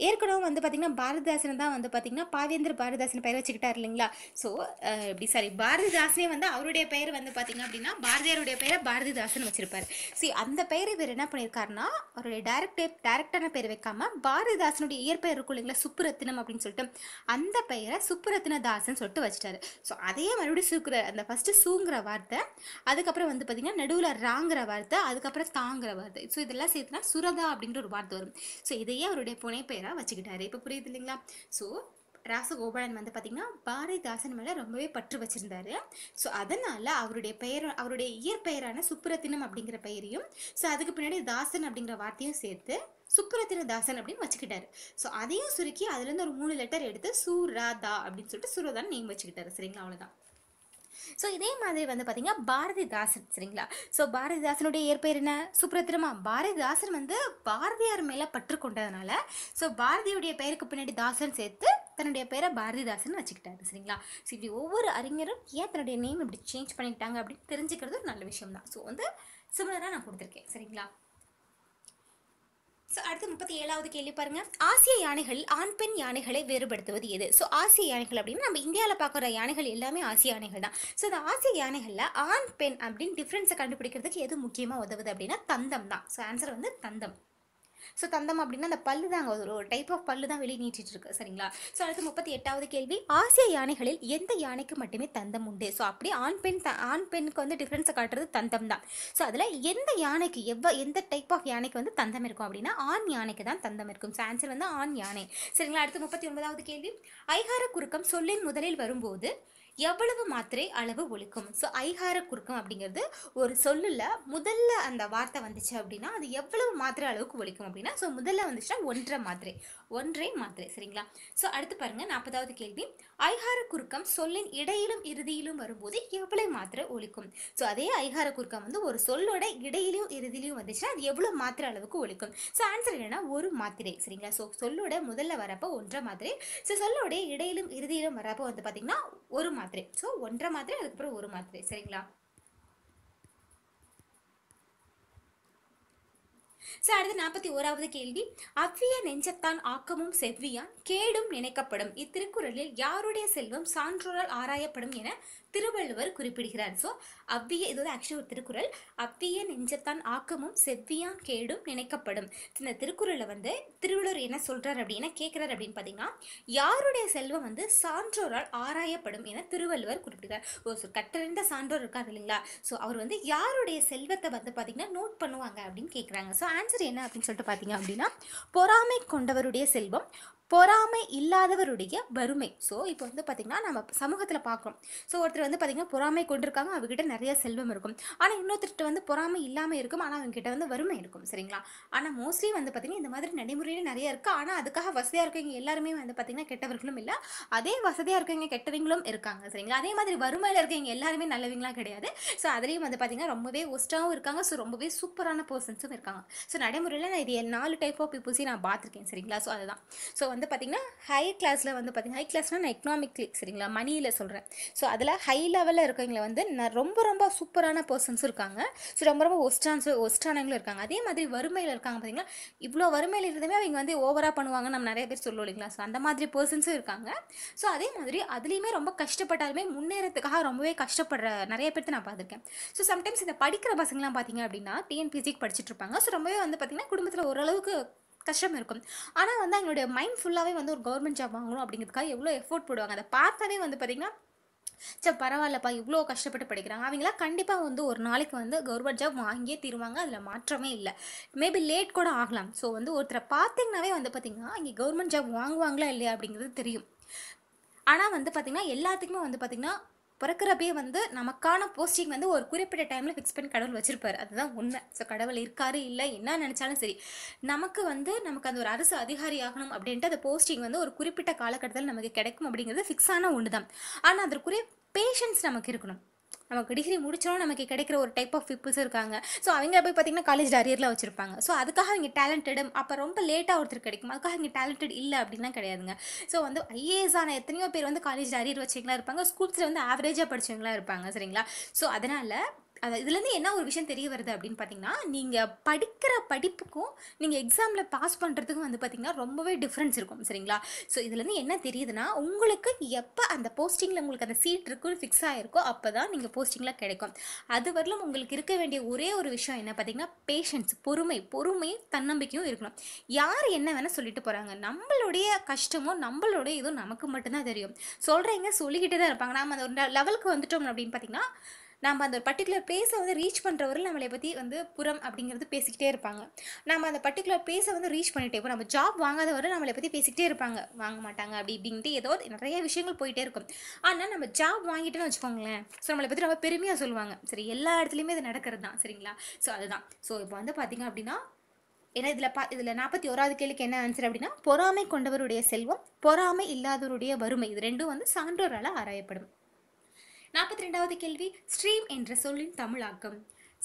A: ஏற்கனவே வந்து பார்த்திங்கன்னா பாரதிதாசனை தான் வந்து பார்த்திங்கன்னா பாவேந்திர பாரதிதாசன் பெயர் வச்சுக்கிட்டார் இல்லைங்களா ஸோ இப்படி சாரி பாரதிதாசனே வந்து அவருடைய பெயர் வந்து பார்த்திங்க அப்படின்னா பாரதியாருடைய பெயரை பாரதிதாசன் வச்சுருப்பார் சரி அந்த பெயர் இவர் என்ன பண்ணியிருக்காருன்னா அவருடைய டேரக்டே டேரக்டான பெயர் வைக்காம பாரதிதாசனுடைய இயற்பெயர் இருக்கும் இல்லைங்களா சுப்புரத்தினம் அப்படின்னு சொல்லிட்டு அந்த பெயரை சுப்புரத்தின தாசன் சொல்லிட்டு வச்சுட்டாரு ஸோ அதே மறுபடியும் சூக்குற அந்த ஃபஸ்ட்டு சூங்கிற வார்த்தை அதுக்கப்புறம் வந்து பார்த்திங்கன்னா நடுவில் ராங்கிற வார்த்தை அதுக்கப்புறம் தாங்கிற வார்த்தை ஸோ இதெல்லாம் சேர்த்துனா சுரதா அப்படின்ற ஒரு வார்த்தை வரும் ஸோ இதையே அவருடைய புனை பெயராக வச்சுக்கிட்டாரு இப்போ புரியுது இல்லைங்களா ஸோ ராசகோபாலன் வந்து பார்த்தீங்கன்னா பாரதிதாசன் மேலே ரொம்பவே பற்று வச்சுருந்தாரு ஸோ அதனால் அவருடைய பெயர் அவருடைய இயற்பெயரான சுப்புரத்தினம் அப்படிங்கிற பெயரையும் ஸோ அதுக்கு பின்னாடி தாசன் அப்படிங்கிற வார்த்தையும் சேர்த்து சுப்புரத்தின தாசன் அப்படின்னு வச்சுக்கிட்டாரு ஸோ அதையும் சுருக்கி அதுலேருந்து ஒரு மூணு லெட்டர் எடுத்து சூராதா அப்படின்னு சொல்லிட்டு சுரதான்னு நேம் வச்சுக்கிட்டாரு சரிங்களா அவ்வளோதான் ஸோ இதே மாதிரி வந்து பார்த்தீங்கன்னா பாரதிதாசன் சரிங்களா ஸோ பாரதிதாசனுடைய இயற்பெயர் என்ன சுப்ரத்திரமா பாரதிதாசன் வந்து பாரதியார் மேலே பற்று கொண்டதுனால ஸோ பாரதியுடைய பெயருக்கு பின்னாடி தாசன் சேர்த்து தன்னுடைய பேரை பாரதிதாசன் வச்சுக்கிட்டாரு சரிங்களா ஸோ இப்படி ஒவ்வொரு அறிஞரும் ஏன் தன்னுடைய நேம் இப்படி சேஞ்ச் பண்ணிக்கிட்டாங்க அப்படின்னு தெரிஞ்சுக்கிறது ஒரு நல்ல விஷயம் தான் ஸோ வந்து சிமிலராக நான் கொடுத்துருக்கேன் சரிங்களா ஸோ அடுத்து முப்பத்தி ஏழாவது கேள்வி பாருங்க ஆசிய யானைகள் ஆண் பெண் யானைகளை வேறுபடுத்துவது எது ஸோ ஆசிய யானைகள் அப்படின்னா நம்ம இந்தியாவில் பார்க்குற யானைகள் எல்லாமே ஆசிய யானைகள் தான் ஸோ இந்த ஆசிய யானைகளில் ஆண் பெண் அப்படின்னு டிஃப்ரென்ஸை கண்டுபிடிக்கிறதுக்கு எது முக்கியமாக உதவுது அப்படின்னா தந்தம் தான் ஸோ ஆன்சர் வந்து தந்தம் ஸோ தந்தம் அப்படின்னா அந்த பல்லு தாங்க ஒரு டைப் ஆஃப் பல்லு தான் வெளியே நீட்டிட்டு இருக்கு சரிங்களா ஸோ அடுத்து முப்பத்தி எட்டாவது கேள்வி ஆசிய யானைகளில் எந்த யானைக்கு மட்டுமே தந்தம் உண்டு ஸோ அப்படியே ஆண் பெண் த ஆண் பெண்ணுக்கு வந்து டிஃப்ரென்ஸை காட்டுறது தந்தம் தான் ஸோ அதில் எந்த யானைக்கு எவ்வளோ எந்த டைப் ஆஃப் யானைக்கு வந்து தந்தம் இருக்கும் அப்படின்னா ஆண் யானைக்கு தான் தந்தம் இருக்கும் ஸோ ஆன்சர் வந்து ஆண் யானை சரிங்களா அடுத்து முப்பத்தி ஒன்பதாவது கேள்வி ஐகார குறுக்கம் சொல்லின் முதலில் வரும்போது எவ்வளவு மாத்திரை அளவு ஒழுக்கம் ஸோ ஐகார குறுக்கம் அப்படிங்கிறது ஒரு சொல்லில் முதல்ல அந்த வார்த்தை வந்துச்சு அப்படின்னா அது எவ்வளவு மாத்திரை அளவுக்கு ஒழிக்கும் அப்படின்னா ஸோ முதல்ல வந்துச்சுன்னா ஒன்றரை மாத்திரை ஒன்றே மாத்திரை சரிங்களா ஸோ அடுத்து பாருங்கள் நாற்பதாவது கேள்வி ஐகார குறுக்கம் சொல்லின் இடையிலும் இறுதியிலும் வரும்போது எவ்வளோ மாத்திரை ஒழிக்கும் ஸோ அதே ஐகார குறுக்கம் வந்து ஒரு சொல்லோட இடையிலும் இறுதியிலும் வந்துச்சுன்னா அது எவ்வளோ மாத்திரை அளவுக்கு ஒழிக்கும் ஸோ ஆன்சர் என்னன்னா ஒரு மாத்திரை சரிங்களா ஸோ சொல்லோட முதல்ல வரப்போ ஒன்றரை மாத்திரை ஸோ சொல்லோட இடையிலும் இறுதியிலும் வரப்போ வந்து பார்த்தீங்கன்னா ஒரு மாத்திரை ஸோ ஒன்றரை மாத்திரை அதுக்கப்புறம் ஒரு மாத்திரை சரிங்களா ஸோ அடுத்து நாற்பத்தி ஓராவது கேள்வி அவ்விய நெஞ்சத்தான் ஆக்கமும் செவ்வியான் கேடும் நினைக்கப்படும் இத்திருக்குறளில் யாருடைய செல்வம் சான்றோரால் ஆராயப்படும் என திருவள்ளுவர் குறிப்பிடுகிறார் ஸோ அவ்விய இது வந்து ஆக்சுவலி ஒரு திருக்குறள் அவ்விய நெஞ்சத்தான் ஆக்கமும் செவ்வியான் கேடும் நினைக்கப்படும் இந்த திருக்குறளில் வந்து திருவள்ளுவர் என்ன சொல்கிறார் அப்படின்னா கேட்குறாரு அப்படின்னு பார்த்தீங்கன்னா யாருடைய செல்வம் வந்து சான்றோரால் ஆராயப்படும் என திருவள்ளுவர் குறிப்பிடுகிறார் ஓ ஸோ கட்டறிந்த சான்றோர் இருக்கார் இல்லைங்களா ஸோ அவர் வந்து யாருடைய செல்வத்தை வந்து பார்த்தீங்கன்னா நோட் பண்ணுவாங்க அப்படின்னு கேட்குறாங்க ஸோ ஆன்சர் என்ன அப்படின்னு சொல்லிட்டு பார்த்தீங்க அப்படின்னா பொறாமை கொண்டவருடைய செல்வம் பொறாமை இல்லாதவருடைய வறுமை ஸோ இப்போ வந்து பார்த்திங்கன்னா நம்ம சமூகத்தில் பார்க்குறோம் ஸோ ஒருத்தர் வந்து பார்த்திங்கன்னா பொறாமை கொண்டிருக்காங்க அவங்ககிட்ட நிறைய செல்வம் இருக்கும் ஆனால் இன்னொருத்தர்கிட்ட வந்து பொறாமை இல்லாமல் இருக்கும் ஆனால் அவங்ககிட்ட வந்து வறுமை இருக்கும் சரிங்களா ஆனால் மோஸ்ட்லி வந்து பார்த்திங்கன்னா இந்த மாதிரி நடைமுறையில் நிறைய இருக்குது ஆனால் அதுக்காக வசதியாக இருக்கவங்க எல்லாருமே வந்து பார்த்திங்கன்னா கெட்டவர்களும் இல்லை அதே வசதியாக இருக்கவங்க கெட்டவங்களும் இருக்காங்க சரிங்களா அதே மாதிரி வறுமையில் இருக்கவங்க எல்லாருமே நல்லவங்களாம் கிடையாது ஸோ அதுலேயும் வந்து பார்த்திங்கன்னா ரொம்பவே ஒஸ்ட்டாகவும் இருக்காங்க ஸோ ரொம்பவே சூப்பரான பர்சன்ஸும் இருக்காங்க ஸோ நடைமுறையில் நான் இது நாலு டைப் ஆஃப் பீப்புள்ஸையும் நான் பார்த்துருக்கேன் சரிங்களா ஸோ அதுதான் ஸோ வந்து பார்த்திங்கன்னா ஹை கிளாஸில் வந்து பார்த்திங்கன்னா ஹை கிளாஸ்னால் நான் எக்கனாமிக்லி சரிங்களா மணியில் சொல்கிறேன் ஸோ அதில் ஹை லெவலில் இருக்கவங்கள வந்து நான் ரொம்ப ரொம்ப சூப்பரான பர்சன்ஸும் இருக்காங்க ஸோ ரொம்ப ரொம்ப ஒஸ்டான்ஸ் ஒஸ்டானவங்களும் இருக்காங்க அதே மாதிரி வறுமையில் இருக்காங்க பார்த்திங்கன்னா இவ்வளோ வறுமையில் இருந்தமே அவங்க வந்து ஓவராக பண்ணுவாங்க நம்ம நிறைய பேர் சொல்லுவோம் இல்லைங்களா ஸோ அந்த மாதிரி பர்சன்ஸும் இருக்காங்க ஸோ அதே மாதிரி அதுலேயுமே ரொம்ப கஷ்டப்பட்டாலுமே முன்னேறத்துக்காக ரொம்பவே கஷ்டப்படுற நிறைய பேர்த்து நான் பார்த்துருக்கேன் ஸோ சம்டைம்ஸ் இந்த படிக்கிற பசங்கள்லாம் பார்த்தீங்க அப்படின்னா டிஎன்பிசிக்கு படிச்சுட்டு இருப்பாங்க ஸோ ரொம்பவே வந்து பார்த்திங்கன்னா குடும்பத்தில் ஓரளவுக்கு கஷ்டம் இருக்கும் ஆனால் வந்து அவங்களுடைய மைண்ட் ஃபுல்லாகவே வந்து ஒரு கவர்மெண்ட் ஜாப் வாங்கணும் அப்படிங்கிறதுக்காக எவ்வளோ எஃபோர்ட் போடுவாங்க அதை பார்த்தாலே வந்து பார்த்திங்கன்னா சே பரவாயில்லப்பா இவ்வளோ கஷ்டப்பட்டு படிக்கிறாங்க அவங்களாம் கண்டிப்பாக வந்து ஒரு நாளைக்கு வந்து கவர்மெண்ட் ஜாப் வாங்கியே தீருவாங்க அதில் மாற்றமே இல்லை மேபி லேட் கூட ஆகலாம் ஸோ வந்து ஒருத்தரை பார்த்தீங்கன்னாவே வந்து பார்த்திங்கன்னா இங்கே கவர்மெண்ட் ஜாப் வாங்குவாங்களா இல்லையா அப்படிங்கிறது தெரியும் ஆனால் வந்து பார்த்திங்கன்னா எல்லாத்துக்குமே வந்து பார்த்திங்கன்னா பிறக்கிறப்பே வந்து நமக்கான போஸ்டிங் வந்து ஒரு குறிப்பிட்ட டைமில் ஃபிக்ஸ் பண்ணி கடவுள் வச்சுருப்பார் அதுதான் உண்மை ஸோ கடவுள் இருக்காரு இல்லை என்ன நினச்சாலும் சரி நமக்கு வந்து நமக்கு அந்த ஒரு அரசு அதிகாரி ஆகணும் அப்படின்ட்டு அந்த போஸ்டிங் வந்து ஒரு குறிப்பிட்ட காலகட்டத்தில் நமக்கு கிடைக்கும் அப்படிங்கிறது ஃபிக்ஸான ஒன்று தான் ஆனால் அதற்குரிய பேஷன்ஸ் நமக்கு இருக்கணும் நமக்கு டிகிரி முடிச்சோம் நமக்கு கிடைக்கிற ஒரு டைப் ஆஃப் பீப்புள்ஸ் இருக்காங்க ஸோ அவங்க போய் பார்த்தீங்கன்னா காலேஜ் அரியரில் வச்சுருப்பாங்க ஸோ அதுக்காக அவங்க டேலண்டடும் அப்போ ரொம்ப லேட்டாக ஒருத்தர் கிடைக்கும் அதுக்காக இங்கே டேலண்டட் இல்லை அப்படின்னா கிடையாதுங்க ஸோ வந்து ஐஏஎஸ் ஆன எத்தனையோ பேர் வந்து காலேஜ் அரியர் வச்சவங்களா இருப்பாங்க ஸ்கூல்ஸில் வந்து ஆவரேஜாக படித்தவங்களா இருப்பாங்க சரிங்களா ஸோ அதனால் அந்த இதுலேருந்து என்ன ஒரு விஷயம் தெரிய வருது அப்படின்னு பார்த்தீங்கன்னா நீங்கள் படிக்கிற படிப்புக்கும் நீங்கள் எக்ஸாமில் பாஸ் பண்ணுறதுக்கும் வந்து பார்த்திங்கன்னா ரொம்பவே டிஃப்ரென்ஸ் இருக்கும் சரிங்களா ஸோ இதுலேருந்து என்ன தெரியுதுன்னா உங்களுக்கு எப்போ அந்த போஸ்டிங்கில் உங்களுக்கு அந்த சீட் இருக்குன்னு ஃபிக்ஸ் ஆகிருக்கோ அப்போ தான் நீங்கள் போஸ்டிங்கில் கிடைக்கும் அது வரலும் உங்களுக்கு இருக்க வேண்டிய ஒரே ஒரு விஷயம் என்ன பார்த்தீங்கன்னா பேஷன்ஸ் பொறுமை பொறுமை தன்னம்பிக்கையும் இருக்கணும் யார் என்ன வேணால் சொல்லிட்டு போகிறாங்க நம்மளுடைய கஷ்டமும் நம்மளுடைய இதுவும் நமக்கு மட்டும்தான் தெரியும் சொல்கிறவங்க சொல்லிக்கிட்டே தான் இருப்பாங்க நாம் அந்த ஒரு லெவலுக்கு வந்துட்டோம் அப்படின்னு பார்த்தீங்கன்னா நம்ம அந்த ஒரு பர்டிகுலர் பிளேஸை வந்து ரீச் பண்ணுறவரில் நம்மளை பற்றி வந்து புறம் அப்படிங்கிறது பேசிக்கிட்டே இருப்பாங்க நம்ம அந்த பர்டிகுலர் பிளேஸை வந்து ரீச் பண்ணிட்டே இப்போ நம்ம ஜாப் வாங்காதவரை நம்மளை பற்றி பேசிக்கிட்டே இருப்பாங்க வாங்க மாட்டாங்க அப்படி இப்படின்ட்டு ஏதோ நிறைய விஷயங்கள் போயிட்டே இருக்கும் ஆனால் நம்ம ஜாப் வாங்கிட்டோன்னு வச்சுக்கோங்களேன் ஸோ நம்மளை பற்றி ரொம்ப பெருமையாக சொல்லுவாங்க சரி எல்லா இடத்துலையுமே இது நடக்கிறது தான் சரிங்களா ஸோ அதுதான் ஸோ இப்போ வந்து பார்த்திங்க அப்படின்னா ஏன்னா இதில் பா இதில் நாற்பத்தி ஓராவது கேள்விக்கு என்ன ஆன்சர் அப்படின்னா பொறாமை கொண்டவருடைய செல்வம் பொறாமை இல்லாதவருடைய வறுமை இது ரெண்டும் வந்து சான்றோரால் ஆராயப்படும் நாற்பத்தி ரெண்டாவது கேள்வி ஸ்ட்ரீம் என்ற சொல்லின் தமிழாக்கம்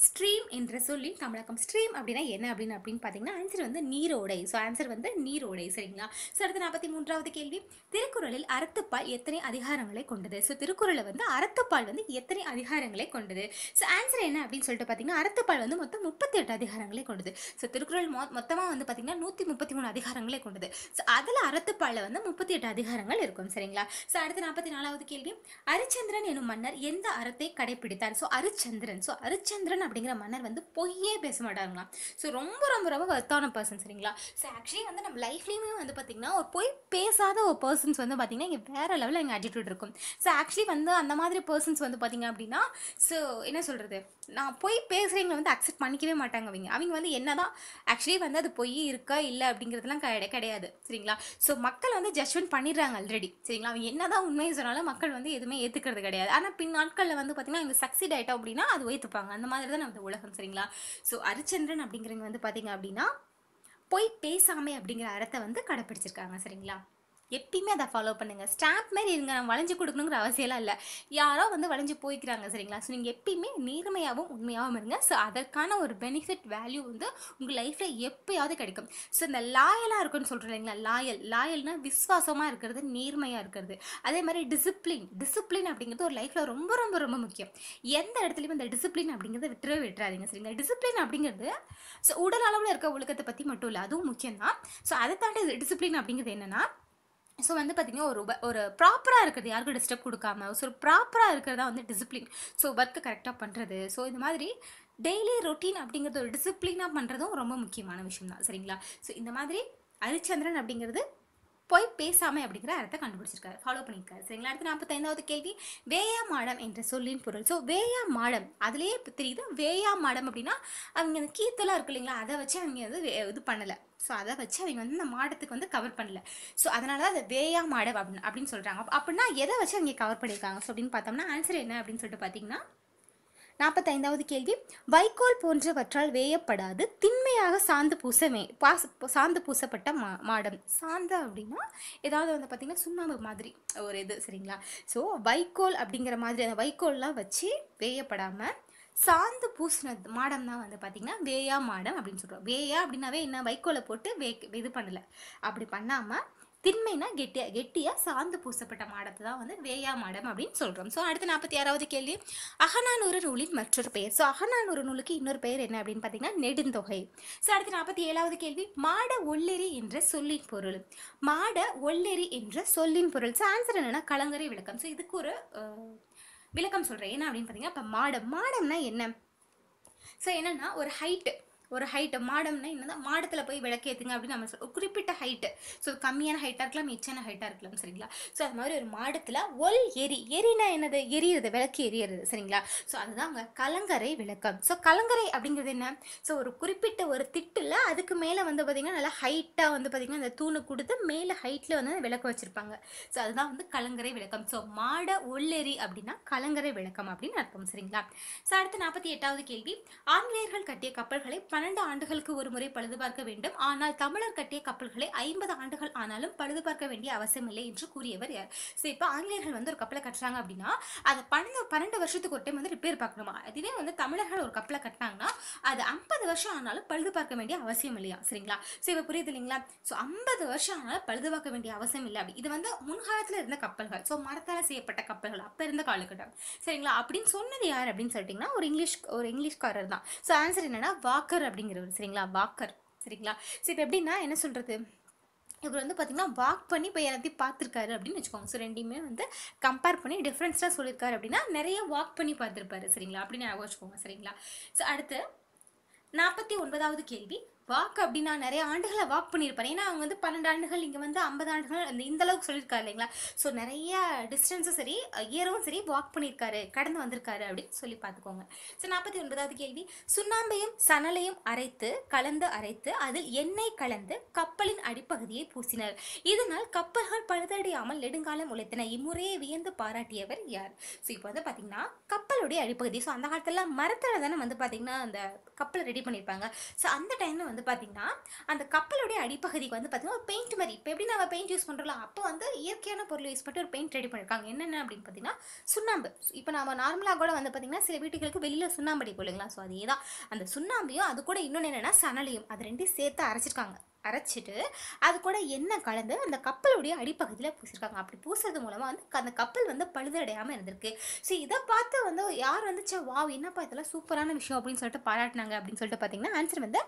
A: ஸ்ட்ரீம் என்ற சொல்லி தமிழகம் ஸ்ட்ரீம் அப்படின்னா என்ன அப்படின்னு அப்படின்னு பார்த்தீங்கன்னா ஆன்சர் வந்து நீரோடை ஸோ ஆன்சர் வந்து நீரோடை சரிங்களா ஸோ அடுத்து நாற்பத்தி மூன்றாவது கேள்வி திருக்குறளில் அறத்துப்பால் எத்தனை அதிகாரங்களை கொண்டது ஸோ திருக்குறளை வந்து அறத்துப்பால் வந்து எத்தனை அதிகாரங்களை கொண்டது ஸோ ஆன்சர் என்ன அப்படின்னு சொல்லிட்டு பார்த்தீங்கன்னா அறத்துப்பால் வந்து மொத்தம் முப்பத்தி எட்டு அதிகாரங்களை கொண்டது ஸோ திருக்குறள் மொ மொத்தமாக வந்து பார்த்தீங்கன்னா நூற்றி முப்பத்தி மூணு அதிகாரங்களை கொண்டது ஸோ அதில் அறத்துப்பாலில் வந்து முப்பத்தி எட்டு அதிகாரங்கள் இருக்கும் சரிங்களா ஸோ அடுத்து நாற்பத்தி நாலாவது கேள்வி அரிச்சந்திரன் எனும் மன்னர் எந்த அறத்தை கடைபிடித்தார் ஸோ அரிச்சந்திரன் ஸோ அரிச்சந்திரன் அப்படிங்கிற மன்னர் வந்து பொய்யே பேச மாட்டாங்களாம் ஸோ ரொம்ப ரொம்ப ரொம்ப வர்த்தான பர்சன் சரிங்களா ஸோ ஆக்சுவலி வந்து நம்ம லைஃப்லேயுமே வந்து பார்த்திங்கன்னா ஒரு பொய் பேசாத ஒரு பர்சன்ஸ் வந்து பார்த்திங்கன்னா இங்கே வேறு லெவலில் எங்கள் ஆட்டிடியூட் இருக்கும் ஸோ ஆக்சுவலி வந்து அந்த மாதிரி பர்சன்ஸ் வந்து பார்த்திங்க அப்படின்னா ஸோ என்ன சொல்கிறது நான் போய் பேசுகிறவங்களை வந்து அக்செப்ட் பண்ணிக்கவே மாட்டாங்க அவங்க அவங்க வந்து என்ன தான் ஆக்சுவலி வந்து அது பொய் இருக்கா இல்லை அப்படிங்கிறதுலாம் கிடையாது சரிங்களா ஸோ மக்கள் வந்து ஜட்மெண்ட் பண்ணிடுறாங்க ஆல்ரெடி சரிங்களா அவங்க என்ன தான் உண்மையை சொன்னாலும் மக்கள் வந்து எதுவுமே ஏற்றுக்கிறது கிடையாது ஆனால் பின் நாட்களில் வந்து பார்த்திங்கன்னா இங்கே சக்சீட் ஆகிட்டோம் அப்படின்னா அது ஏற்றுப்பாங்க அந்த மாதிரி தான் தான் நமது உலகம் சரிங்களா ஸோ அரிச்சந்திரன் அப்படிங்கிறவங்க வந்து பார்த்தீங்க அப்படின்னா போய் பேசாமை அப்படிங்கிற அறத்தை வந்து கடைப்பிடிச்சிருக்காங்க சரிங்களா எப்பயுமே அதை ஃபாலோ பண்ணுங்கள் ஸ்டாம்ப் மாதிரி இருங்க நம்ம வளைஞ்சு கொடுக்கணுங்கிற அவசியம்லாம் இல்லை யாரோ வந்து வளைஞ்சு போய்க்கிறாங்க சரிங்களா ஸோ நீங்கள் எப்பயுமே நேர்மையாகவும் உண்மையாகவும் இருங்க ஸோ அதற்கான ஒரு பெனிஃபிட் வேல்யூ வந்து உங்கள் லைஃப்பில் எப்பயாவது கிடைக்கும் ஸோ இந்த லாயலாக இருக்குன்னு சொல்கிறேன் இல்லைங்களா லாயல் லாயல்னா விஸ்வாசமாக இருக்கிறது நேர்மையாக இருக்கிறது அதே மாதிரி டிசிப்ளின் டிசிப்ளின் அப்படிங்கிறது ஒரு லைஃப்பில் ரொம்ப ரொம்ப ரொம்ப முக்கியம் எந்த இடத்துலையும் இந்த டிசிப்ளின் அப்படிங்கிறத விட்டுறவே விட்டுறாதீங்க சரிங்களா டிசிப்ளின் அப்படிங்கிறது ஸோ உடல் அளவில் இருக்க ஒழுக்கத்தை பற்றி மட்டும் இல்லை அதுவும் முக்கியம் தான் ஸோ அதை தாண்டி டிசிப்ளின் அப்படிங்கிறது என்னென்னா ஸோ வந்து பார்த்தீங்கன்னா ஒரு ஒரு ப்ராப்பராக இருக்கிறது யாருக்கும் டிஸ்டர்ப் கொடுக்காம ஒரு ப்ராப்பராக இருக்கிறதா வந்து டிசிப்ளின் ஸோ ஒர்க்கு கரெக்டாக பண்ணுறது ஸோ இந்த மாதிரி டெய்லி ரொட்டீன் அப்படிங்கிறது ஒரு டிசிப்ளினாக பண்ணுறதும் ரொம்ப முக்கியமான விஷயம் தான் சரிங்களா ஸோ இந்த மாதிரி ஹரிச்சந்திரன் அப்படிங்கிறது போய் பேசாமல் அப்படிங்கிற அர்த்தத்தை கண்டுபிடிச்சிருக்காரு ஃபாலோ பண்ணியிருக்காரு சரிங்களா அடுத்து நாற்பத்தைந்தாவது கேள்வி வேயா மாடம் என்ற சொல்லின் பொருள் ஸோ வேயா மாடம் அதுலேயே இப்போ தெரியுது வேயா மாடம் அப்படின்னா அவங்க அந்த கீத்தெல்லாம் இருக்கு இல்லைங்களா அதை வச்சு அவங்க வந்து இது பண்ணலை ஸோ அதை வச்சு அவங்க வந்து இந்த மாடத்துக்கு வந்து கவர் பண்ணல ஸோ அதனால தான் அது வேயா மாடம் அப்படின்னு அப்படின்னு சொல்கிறாங்க அப்படின்னா எதை வச்சு அவங்க கவர் பண்ணியிருக்காங்க ஸோ அப்படின்னு பார்த்தோம்னா ஆன்சர் என்ன அப்படின்னு சொல்லிட்டு பார்த்தீங்கன்னா நாற்பத்தைந்தாவது கேள்வி வைக்கோல் போன்றவற்றால் வேயப்படாது திண்மையாக சாந்து பூச மே பாச சாந்து பூசப்பட்ட மா மாடம் சாந்த அப்படின்னா ஏதாவது வந்து பார்த்திங்கன்னா சுண்ணாம்பு மாதிரி ஒரு இது சரிங்களா ஸோ வைக்கோல் அப்படிங்கிற மாதிரி அந்த வைக்கோல்லாம் வச்சு வேயப்படாமல் சாந்து பூசின மாடம் தான் வந்து பார்த்திங்கன்னா வேயா மாடம் அப்படின்னு சொல்கிறோம் வேயா அப்படின்னாவே என்ன வைக்கோலை போட்டு வே இது பண்ணலை அப்படி பண்ணாமல் திண்மைனா கெட்டியா கெட்டியாக சார்ந்து பூசப்பட்ட மாடத்தை தான் வந்து வேயா மாடம் அப்படின்னு சொல்கிறோம் ஸோ அடுத்த நாற்பத்தி ஆறாவது கேள்வி அகநானூறு நூலின் மற்றொரு பெயர் ஸோ அகநானூறு நூலுக்கு இன்னொரு பெயர் என்ன அப்படின்னு பார்த்தீங்கன்னா நெடுந்தொகை ஸோ அடுத்து நாற்பத்தி ஏழாவது கேள்வி மாட ஒல்லெறி என்ற சொல்லின் பொருள் மாட ஒல்லெறி என்ற சொல்லின் பொருள் ஸோ ஆன்சர் என்னென்னா கலங்கரை விளக்கம் ஸோ இதுக்கு ஒரு விளக்கம் சொல்கிறேன் என்ன அப்படின்னு பார்த்தீங்கன்னா இப்போ மாடம் மாடம்னா என்ன ஸோ என்னென்னா ஒரு ஹைட்டு ஒரு ஹைட்டு மாடம்னா என்னன்னா மாடத்தில் போய் விளக்கேற்றுங்க அப்படின்னு நம்ம சொல்லுவோம் குறிப்பிட்ட ஹைட்டு ஸோ கம்மியான ஹைட்டாக இருக்கலாம் மிச்சான ஹைட்டாக இருக்கலாம் சரிங்களா ஸோ அது மாதிரி ஒரு மாடத்தில் ஒல் எரி எரினா என்னது எரியறது விளக்கு எரியறது சரிங்களா ஸோ அதுதான் அவங்க கலங்கரை விளக்கம் ஸோ கலங்கரை அப்படிங்கிறது என்ன ஸோ ஒரு குறிப்பிட்ட ஒரு திட்டில் அதுக்கு மேலே வந்து பார்த்திங்கன்னா நல்லா ஹைட்டாக வந்து பார்த்திங்கன்னா அந்த தூணு கொடுத்து மேலே ஹைட்டில் வந்து அந்த விளக்கு வச்சுருப்பாங்க ஸோ அதுதான் வந்து கலங்கரை விளக்கம் ஸோ மாட ஒல்லெறி அப்படின்னா கலங்கரை விளக்கம் அப்படின்னு அர்த்தம் சரிங்களா ஸோ அடுத்து நாற்பத்தி எட்டாவது கேள்வி ஆங்கிலேயர்கள் கட்டிய கப்பல்களை பன்னெண்டு ஆண்டுகளுக்கு ஒரு முறை பழுது பார்க்க வேண்டும் ஆனால் தமிழர் கட்டிய கப்பல்களை ஐம்பது ஆண்டுகள் ஆனாலும் பழுது பார்க்க வேண்டிய அவசியம் இல்லை என்று கூறியவர் யார் ஸோ இப்போ ஆங்கிலேயர்கள் வந்து ஒரு கப்பலை கட்டுறாங்க அப்படின்னா அதை பன்னெண்டு பன்னெண்டு வருஷத்துக்கு ஒரு டைம் வந்து ரிப்பேர் பார்க்கணுமா இதுவே வந்து தமிழர்கள் ஒரு கப்பலை கட்டினாங்கன்னா அது ஐம்பது வருஷம் ஆனாலும் பழுது பார்க்க வேண்டிய அவசியம் இல்லையா சரிங்களா ஸோ இப்போ புரியுது இல்லைங்களா ஸோ ஐம்பது வருஷம் ஆனாலும் பழுது பார்க்க வேண்டிய அவசியம் இல்லை அப்படி இது வந்து முன்காலத்தில் இருந்த கப்பல்கள் ஸோ மரத்தால் செய்யப்பட்ட கப்பல்கள் அப்போ இருந்த காலகட்டம் சரிங்களா அப்படின்னு சொன்னது யார் அப்படின்னு சொல்லிட்டிங்கன்னா ஒரு இங்கிலீஷ் ஒரு இங்கிலீஷ்காரர் தான் ஸோ ஆன்சர் என்னன்னா வாக்கர் அப்படிங்கிறவர் சரிங்களா வாக்கர் சரிங்களா சரி இப்போ எப்படின்னா என்ன சொல்கிறது இவர் வந்து பார்த்திங்கன்னா வாக் பண்ணி இப்போ எல்லாத்தையும் பார்த்துருக்காரு அப்படின்னு வச்சுக்கோங்க ஸோ ரெண்டையுமே வந்து கம்பேர் பண்ணி டிஃப்ரென்ஸாக சொல்லியிருக்காரு அப்படின்னா நிறைய வாக் பண்ணி பார்த்துருப்பாரு சரிங்களா அப்படின்னு வச்சுக்கோங்க சரிங்களா ஸோ அடுத்து நாற்பத்தி ஒன்பதாவது கேள்வி வாக் அப்படி நான் நிறைய ஆண்டுகளை வாக் பண்ணியிருப்பேன் ஏன்னா அவங்க வந்து பன்னெண்டு ஆண்டுகள் இங்கே வந்து ஐம்பது ஆண்டுகள் அந்த இந்த அளவுக்கு சொல்லியிருக்காரு இல்லைங்களா ஸோ நிறைய டிஸ்டன்ஸும் சரி இயரும் சரி வாக் பண்ணியிருக்காரு கடந்து வந்திருக்காரு அப்படின்னு சொல்லி பார்த்துக்கோங்க ஸோ நாற்பத்தி ஒன்பதாவது கேள்வி சுண்ணாம்பையும் சணலையும் அரைத்து கலந்து அரைத்து அதில் எண்ணெய் கலந்து கப்பலின் அடிப்பகுதியை பூசினர் இதனால் கப்பல்கள் பழுதடையாமல் நெடுங்காலம் உழைத்தன இம்முறையை வியந்து பாராட்டியவர் யார் ஸோ இப்போ வந்து பார்த்தீங்கன்னா கப்பலுடைய அடிப்பகுதி ஸோ அந்த காலத்தில் மரத்தில் தானே வந்து பார்த்தீங்கன்னா அந்த கப்பலை ரெடி பண்ணியிருப்பாங்க ஸோ அந்த டைமில் வந்து வந்து பார்த்திங்கன்னா அந்த கப்பலுடைய அடிப்பகுதிக்கு வந்து பார்த்தீங்கன்னா ஒரு பெயிண்ட் மாதிரி இப்போ எப்படி நாங்கள் பெயிண்ட் யூஸ் பண்ணுறோம்ல அப்போ வந்து இயற்கையான பொருள் யூஸ் பண்ணிட்டு ஒரு பெயிண்ட் ரெடி பண்ணியிருக்காங்க என்னென்ன அப்படின்னு பார்த்தீங்கன்னா சுண்ணாம்பு இப்போ நம்ம நார்மலாக கூட வந்து பார்த்தீங்கன்னா சில வீட்டுகளுக்கு வெளியில் சுண்ணாம்பு அடிப்போம் இல்லைங்களா ஸோ அதே தான் அந்த சுண்ணாம்பையும் அது கூட இன்னொன்று என்னென்னா சணலையும் அது ரெண்டையும் சேர்த்து அரைச்சிருக்காங்க அரைச்சிட்டு அது கூட எண்ணெய் கலந்து அந்த கப்பலுடைய அடிப்பகுதியில் பூசிருக்காங்க அப்படி பூசுறது மூலமாக வந்து அந்த கப்பல் வந்து பழுதடையாமல் இருந்திருக்கு ஸோ இதை பார்த்து வந்து யார் வந்து சே வா என்னப்பா இதெல்லாம் சூப்பரான விஷயம் அப்படின்னு சொல்லிட்டு பாராட்டினாங்க அப்படின்னு சொல்லிட்டு பார்த்தீங்கன்னா ஆன்சர் வந்து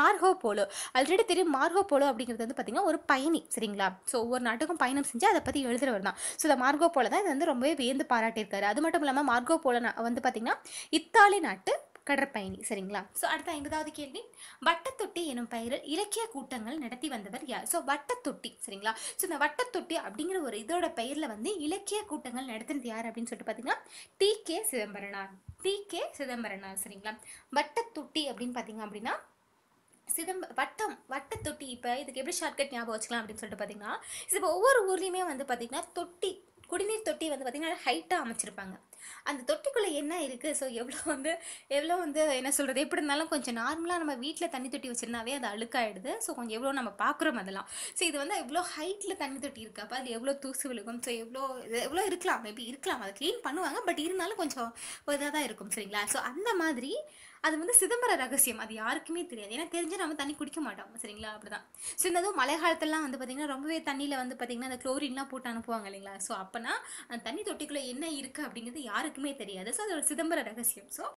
A: மார்கோ போலோ ஆல்ரெடி தெரியும் மார்கோ போலோ அப்படிங்கிறது வந்து பார்த்தீங்கன்னா ஒரு பயணி சரிங்களா ஸோ ஒவ்வொரு நாட்டுக்கும் பயணம் செஞ்சு அதை பற்றி எழுதுறவர் தான் ஸோ இந்த மார்கோ போல தான் இது வந்து ரொம்பவே வியந்து பாராட்டியிருக்காரு அது மட்டும் இல்லாமல் மார்கோ போல வந்து பார்த்திங்கன்னா இத்தாலி நாட்டு கடற்பயணி சரிங்களா ஸோ அடுத்த ஐம்பதாவது கேள்வி வட்டத்தொட்டி எனும் பெயரில் இலக்கிய கூட்டங்கள் நடத்தி வந்தவர் யார் ஸோ வட்டத்தொட்டி சரிங்களா ஸோ இந்த வட்டத்தொட்டி அப்படிங்கிற ஒரு இதோட பெயரில் வந்து இலக்கிய கூட்டங்கள் நடத்தினது யார் அப்படின்னு சொல்லிட்டு பார்த்தீங்கன்னா T K Chidambaranar T K Chidambaranar சரிங்களா வட்டத்தொட்டி அப்படின்னு பார்த்தீங்க அப்படின்னா சிதம்ப வட்டம் வட்ட தொட்டி இப்போ இதுக்கு எப்படி ஷார்ட்கட் ஞாபகம் வச்சுக்கலாம் அப்படின்னு சொல்லிட்டு பார்த்தீங்கன்னா இப்போ ஒவ்வொரு ஊர்லேயுமே வந்து பார்த்திங்கன்னா தொட்டி குடிநீர் தொட்டி வந்து பார்த்திங்கன்னா ஹைட்டாக அமைச்சிருப்பாங்க அந்த தொட்டிக்குள்ளே என்ன இருக்குது ஸோ எவ்வளோ வந்து எவ்வளோ வந்து என்ன சொல்கிறது எப்படி இருந்தாலும் கொஞ்சம் நார்மலாக நம்ம வீட்டில் தண்ணி தொட்டி வச்சுருந்தாவே அது அழுக்காயிடுது ஸோ கொஞ்சம் எவ்வளோ நம்ம பார்க்குறோம் அதெல்லாம் ஸோ இது வந்து எவ்வளோ ஹைட்டில் தண்ணி தொட்டி இருக்குது அப்போ அது எவ்வளோ தூசு விழுக்கும் ஸோ எவ்வளோ எவ்வளோ இருக்கலாம் மேபி இருக்கலாம் அதை க்ளீன் பண்ணுவாங்க பட் இருந்தாலும் கொஞ்சம் இதாக தான் இருக்கும் சரிங்களா ஸோ அந்த மாதிரி அது வந்து சிதம்பர ரகசியம் அது யாருக்குமே தெரியாது ஏன்னா தெரிஞ்சு நம்ம தண்ணி குடிக்க மாட்டோம் சரிங்களா அப்படிதான் ஸோ இந்த அதுவும் மழை காலத்துலலாம் வந்து பார்த்திங்கன்னா ரொம்பவே தண்ணியில் வந்து பார்த்திங்கன்னா அந்த குளோரின்லாம் போட்டு அனுப்புவாங்க இல்லைங்களா ஸோ அப்போனா அந்த தண்ணி தொட்டிக்குள்ளே என்ன இருக்குது அப்படிங்கிறது யாருக்குமே தெரியாது ஸோ அது ஒரு சிதம்பர ரகசியம் ஸோ